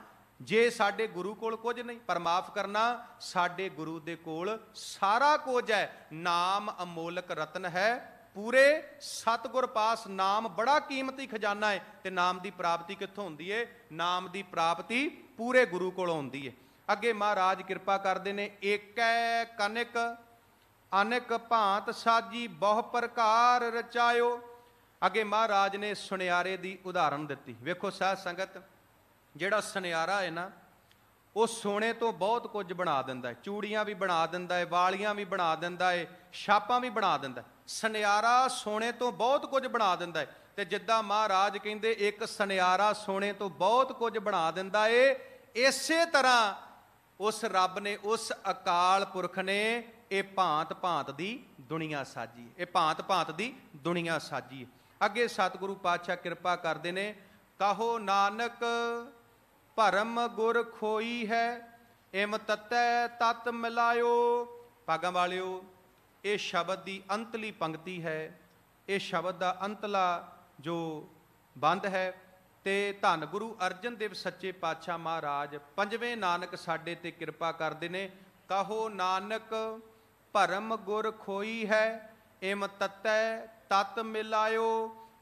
ਜੇ ਸਾਡੇ ਗੁਰੂ ਕੋਲ ਕੁਝ ਨਹੀਂ ਪਰ ਮਾਫ ਕਰਨਾ ਸਾਡੇ ਗੁਰੂ ਦੇ ਕੋਲ ਸਾਰਾ ਕੁਝ ਹੈ ਨਾਮ ਅਮੋਲਕ ਰਤਨ ਹੈ ਪੂਰੇ ਸਤਗੁਰ ਪਾਸ ਨਾਮ ਬੜਾ ਕੀਮਤੀ ਖਜ਼ਾਨਾ ਹੈ ਤੇ ਨਾਮ ਦੀ ਪ੍ਰਾਪਤੀ ਕਿੱਥੋਂ ਹੁੰਦੀ ਏ ਨਾਮ ਦੀ ਪ੍ਰਾਪਤੀ ਪੂਰੇ ਗੁਰੂ ਕੋਲ ਹੁੰਦੀ ਏ ਅੱਗੇ ਮਹਾਰਾਜ ਕਿਰਪਾ ਕਰਦੇ ਨੇ ਏਕੈ ਕਨਿਕ ਅਨੇਕ ਭਾਂਤ ਸਾਜੀ ਬਹੁ ਪ੍ਰਕਾਰ ਰਚਾਇਓ ਅੱਗੇ ਮਹਾਰਾਜ ਨੇ ਸੁਨਿਆਰੇ ਦੀ ਉਦਾਹਰਨ ਦਿੱਤੀ ਵੇਖੋ ਸਾਧ ਸੰਗਤ ਜਿਹੜਾ ਸੁਨਿਆਰਾ ਹੈ ਨਾ ਉਹ ਸੋਨੇ ਤੋਂ ਬਹੁਤ ਕੁਝ ਬਣਾ ਦਿੰਦਾ ਹੈ ਚੂੜੀਆਂ ਵੀ ਬਣਾ ਦਿੰਦਾ ਹੈ ਵਾਲੀਆਂ ਵੀ ਬਣਾ ਦਿੰਦਾ ਹੈ ਛਾਪਾਂ ਵੀ ਬਣਾ ਦਿੰਦਾ ਹੈ ਸੁਨਿਆਰਾ ਸੋਨੇ ਤੋਂ ਬਹੁਤ ਕੁਝ ਬਣਾ ਦਿੰਦਾ ਹੈ ਤੇ ਜਿੱਦਾਂ ਮਹਾਰਾਜ ਕਹਿੰਦੇ ਇੱਕ ਸੁਨਿਆਰਾ ਸੋਨੇ ਤੋਂ ਬਹੁਤ ਕੁਝ ਬਣਾ ਦਿੰਦਾ ਏ ਇਸੇ ਤਰ੍ਹਾਂ ਉਸ ਰੱਬ ਨੇ ਉਸ ਅਕਾਲ ਪੁਰਖ ਨੇ ਇਹ ਭਾਂਤ ਭਾਂਤ ਦੀ ਦੁਨੀਆ ਸਾਜੀ ਇਹ ਭਾਂਤ ਭਾਂਤ ਦੀ ਦੁਨੀਆ ਸਾਜੀ ਅੱਗੇ ਸਤਿਗੁਰੂ ਪਾਤਸ਼ਾਹ ਕਿਰਪਾ ਕਰਦੇ ਨੇ ਕਹੋ ਨਾਨਕ ਭਰਮ ਗੁਰ ਖੋਈ ਹੈ ਇਮ ਤਤੈ ਤਤ ਮਿਲਾਇਓ ਪਾਗਾਂ ਵਾਲਿਓ ਇਹ ਸ਼ਬਦ ਦੀ ਅੰਤਲੀ ਪੰਕਤੀ ਹੈ ਇਹ ਸ਼ਬਦ ਦਾ ਅੰਤਲਾ ਜੋ ਬੰਦ ਹੈ ਤੇ ਧੰਨ ਗੁਰੂ ਅਰਜਨ ਦੇਵ ਸੱਚੇ ਪਾਤਸ਼ਾਹ ਮਹਾਰਾਜ ਪੰਜਵੇਂ ਨਾਨਕ ਸਾਡੇ ਤੇ ਕਿਰਪਾ ਕਰਦੇ ਨੇ ਕਹੋ ਨਾਨਕ ਭਰਮ ਗੁਰ ਖੋਈ ਹੈ ਇਮ ਤਤੈ ਤਤ ਮਿਲਾਇਓ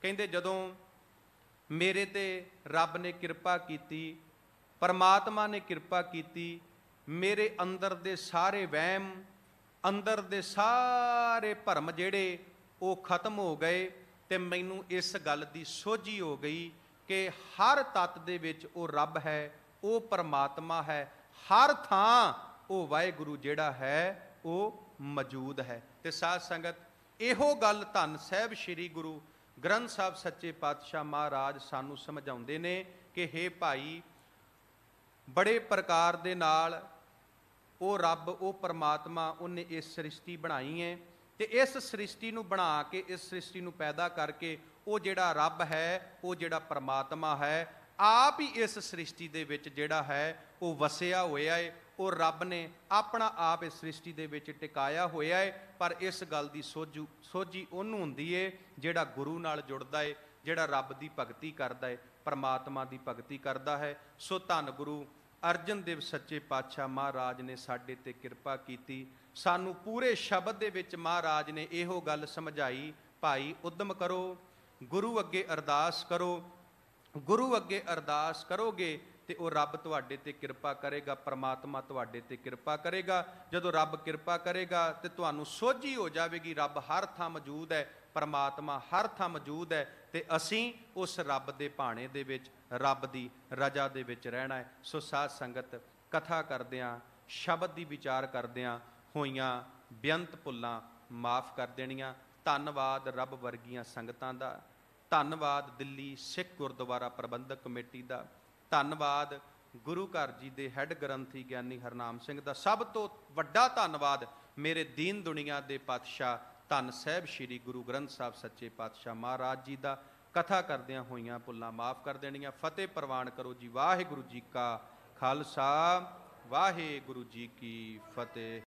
ਕਹਿੰਦੇ ਜਦੋਂ ਮੇਰੇ ਤੇ ਰੱਬ ਨੇ ਕਿਰਪਾ ਕੀਤੀ ਪਰਮਾਤਮਾ ਨੇ ਕਿਰਪਾ ਕੀਤੀ ਮੇਰੇ ਅੰਦਰ ਦੇ ਸਾਰੇ ਵਹਿਮ ਅੰਦਰ ਦੇ ਸਾਰੇ ਭਰਮ ਜਿਹੜੇ ਉਹ ਖਤਮ ਹੋ ਗਏ ਤੇ ਮੈਨੂੰ ਇਸ ਗੱਲ ਦੀ ਸੋਝੀ ਹੋ ਗਈ ਕਿ ਹਰ ਤਤ ਦੇ ਵਿੱਚ ਉਹ ਰੱਬ ਹੈ ਉਹ ਪਰਮਾਤਮਾ ਹੈ ਹਰ ਥਾਂ ਉਹ ਵਾਹਿਗੁਰੂ ਜਿਹੜਾ ਹੈ ਉਹ ਮੌਜੂਦ ਹੈ ਤੇ ਸਾਧ ਸੰਗਤ ਇਹੋ ਗੱਲ ਧੰਨ ਸਾਹਿਬ ਸ੍ਰੀ ਗੁਰੂ ਗ੍ਰੰਥ ਸਾਹਿਬ ਸੱਚੇ ਪਾਤਸ਼ਾਹ ਮਹਾਰਾਜ ਸਾਨੂੰ ਸਮਝਾਉਂਦੇ ਨੇ ਕਿ हे ਭਾਈ ਬੜੇ ਪ੍ਰਕਾਰ ਦੇ ਨਾਲ ਉਹ ਰੱਬ ਉਹ ਪਰਮਾਤਮਾ ਉਹਨੇ ਇਸ ਸ੍ਰਿਸ਼ਟੀ ਬਣਾਈ ਹੈ ਤੇ ਇਸ ਸ੍ਰਿਸ਼ਟੀ ਨੂੰ ਬਣਾ ਕੇ ਇਸ ਸ੍ਰਿਸ਼ਟੀ ਨੂੰ ਪੈਦਾ ਕਰਕੇ ਉਹ ਜਿਹੜਾ ਰੱਬ ਹੈ ਉਹ ਜਿਹੜਾ ਪਰਮਾਤਮਾ ਹੈ ਆਪ ਹੀ ਇਸ ਸ੍ਰਿਸ਼ਟੀ ਦੇ ਵਿੱਚ ਜਿਹੜਾ ਹੈ ਉਹ ਵਸਿਆ ਹੋਇਆ ਹੈ ਉਹ ਰੱਬ ਨੇ ਆਪਣਾ ਆਪ ਇਸ ਸ੍ਰਿਸ਼ਟੀ ਦੇ ਵਿੱਚ ਟਿਕਾਇਆ ਹੋਇਆ ਹੈ ਪਰ ਇਸ ਗੱਲ ਦੀ ਸੋਝੂ ਸੋਝੀ ਉਹਨੂੰ ਹੁੰਦੀ ਏ ਜਿਹੜਾ ਗੁਰੂ ਨਾਲ ਜੁੜਦਾ ਏ ਜਿਹੜਾ ਰੱਬ ਦੀ ਭਗਤੀ ਕਰਦਾ ਏ ਪਰਮਾਤਮਾ ਦੀ ਭਗਤੀ ਕਰਦਾ ਹੈ ਸੋ ਧੰਨ ਗੁਰੂ ਅਰਜਨ ਦੇਵ ਸੱਚੇ ਪਾਤਸ਼ਾਹ ਮਹਾਰਾਜ ਨੇ ਸਾਡੇ ਤੇ ਕਿਰਪਾ ਕੀਤੀ ਸਾਨੂੰ ਪੂਰੇ ਸ਼ਬਦ ਦੇ ਵਿੱਚ ਮਹਾਰਾਜ ਨੇ ਇਹੋ ਗੱਲ ਸਮਝਾਈ ਭਾਈ ਉਦਮ ਕਰੋ ਗੁਰੂ ਅੱਗੇ ਅਰਦਾਸ ਕਰੋ ਗੁਰੂ ਅੱਗੇ ਅਰਦਾਸ ਕਰੋਗੇ ਤੇ ਉਹ ਰੱਬ ਤੁਹਾਡੇ ਤੇ ਕਿਰਪਾ ਕਰੇਗਾ ਪ੍ਰਮਾਤਮਾ ਤੁਹਾਡੇ ਤੇ ਕਿਰਪਾ ਕਰੇਗਾ ਜਦੋਂ ਰੱਬ ਕਿਰਪਾ ਕਰੇਗਾ ਤੇ ਤੁਹਾਨੂੰ ਸੋਝੀ ਹੋ ਜਾਵੇਗੀ ਰੱਬ ਹਰ ਥਾਂ ਮੌਜੂਦ ਹੈ ਪਰਮਾਤਮਾ ਹਰ ਥਾਂ ਮੌਜੂਦ ਹੈ ਤੇ ਅਸੀਂ ਉਸ ਰੱਬ ਦੇ ਭਾਣੇ ਦੇ ਵਿੱਚ ਰੱਬ ਦੀ ਰਜਾ ਦੇ ਵਿੱਚ ਰਹਿਣਾ ਹੈ ਸੋ ਸਾਧ ਸੰਗਤ ਕਥਾ ਕਰਦਿਆਂ ਸ਼ਬਦ ਦੀ ਵਿਚਾਰ ਕਰਦਿਆਂ ਹੋਈਆਂ ਬੇਅੰਤ ਭੁੱਲਾਂ ਮਾਫ ਕਰ ਦੇਣੀਆਂ ਧੰਨਵਾਦ ਰੱਬ ਵਰਗੀਆਂ ਸੰਗਤਾਂ ਦਾ ਧੰਨਵਾਦ ਦਿੱਲੀ ਸਿੱਖ ਗੁਰਦੁਆਰਾ ਪ੍ਰਬੰਧਕ ਕਮੇਟੀ ਦਾ ਧੰਨਵਾਦ ਗੁਰੂ ਘਰ ਜੀ ਦੇ ਹੈੱਡ ਗ੍ਰੰਥੀ ਗਿਆਨੀ ਹਰਨਾਮ ਸਿੰਘ ਦਾ ਸਭ ਤੋਂ ਵੱਡਾ ਧੰਨਵਾਦ ਮੇਰੇ ਦੀਨ ਦੁਨੀਆ ਦੇ ਪਾਤਸ਼ਾਹ ਧੰਨ ਸਾਹਿਬ ਸ੍ਰੀ ਗੁਰੂ ਗ੍ਰੰਥ ਸਾਹਿਬ ਸੱਚੇ ਪਾਤਸ਼ਾਹ ਮਹਾਰਾਜ ਜੀ ਦਾ ਕਥਾ ਕਰਦਿਆਂ ਹੋਈਆਂ ਭੁੱਲਾਂ ਮਾਫ ਕਰ ਦੇਣੀਆਂ ਫਤਿਹ ਪ੍ਰਵਾਨ ਕਰੋ ਜੀ ਵਾਹਿਗੁਰੂ ਜੀ ਕਾ ਖਾਲਸਾ ਵਾਹਿਗੁਰੂ ਜੀ ਕੀ ਫਤਿਹ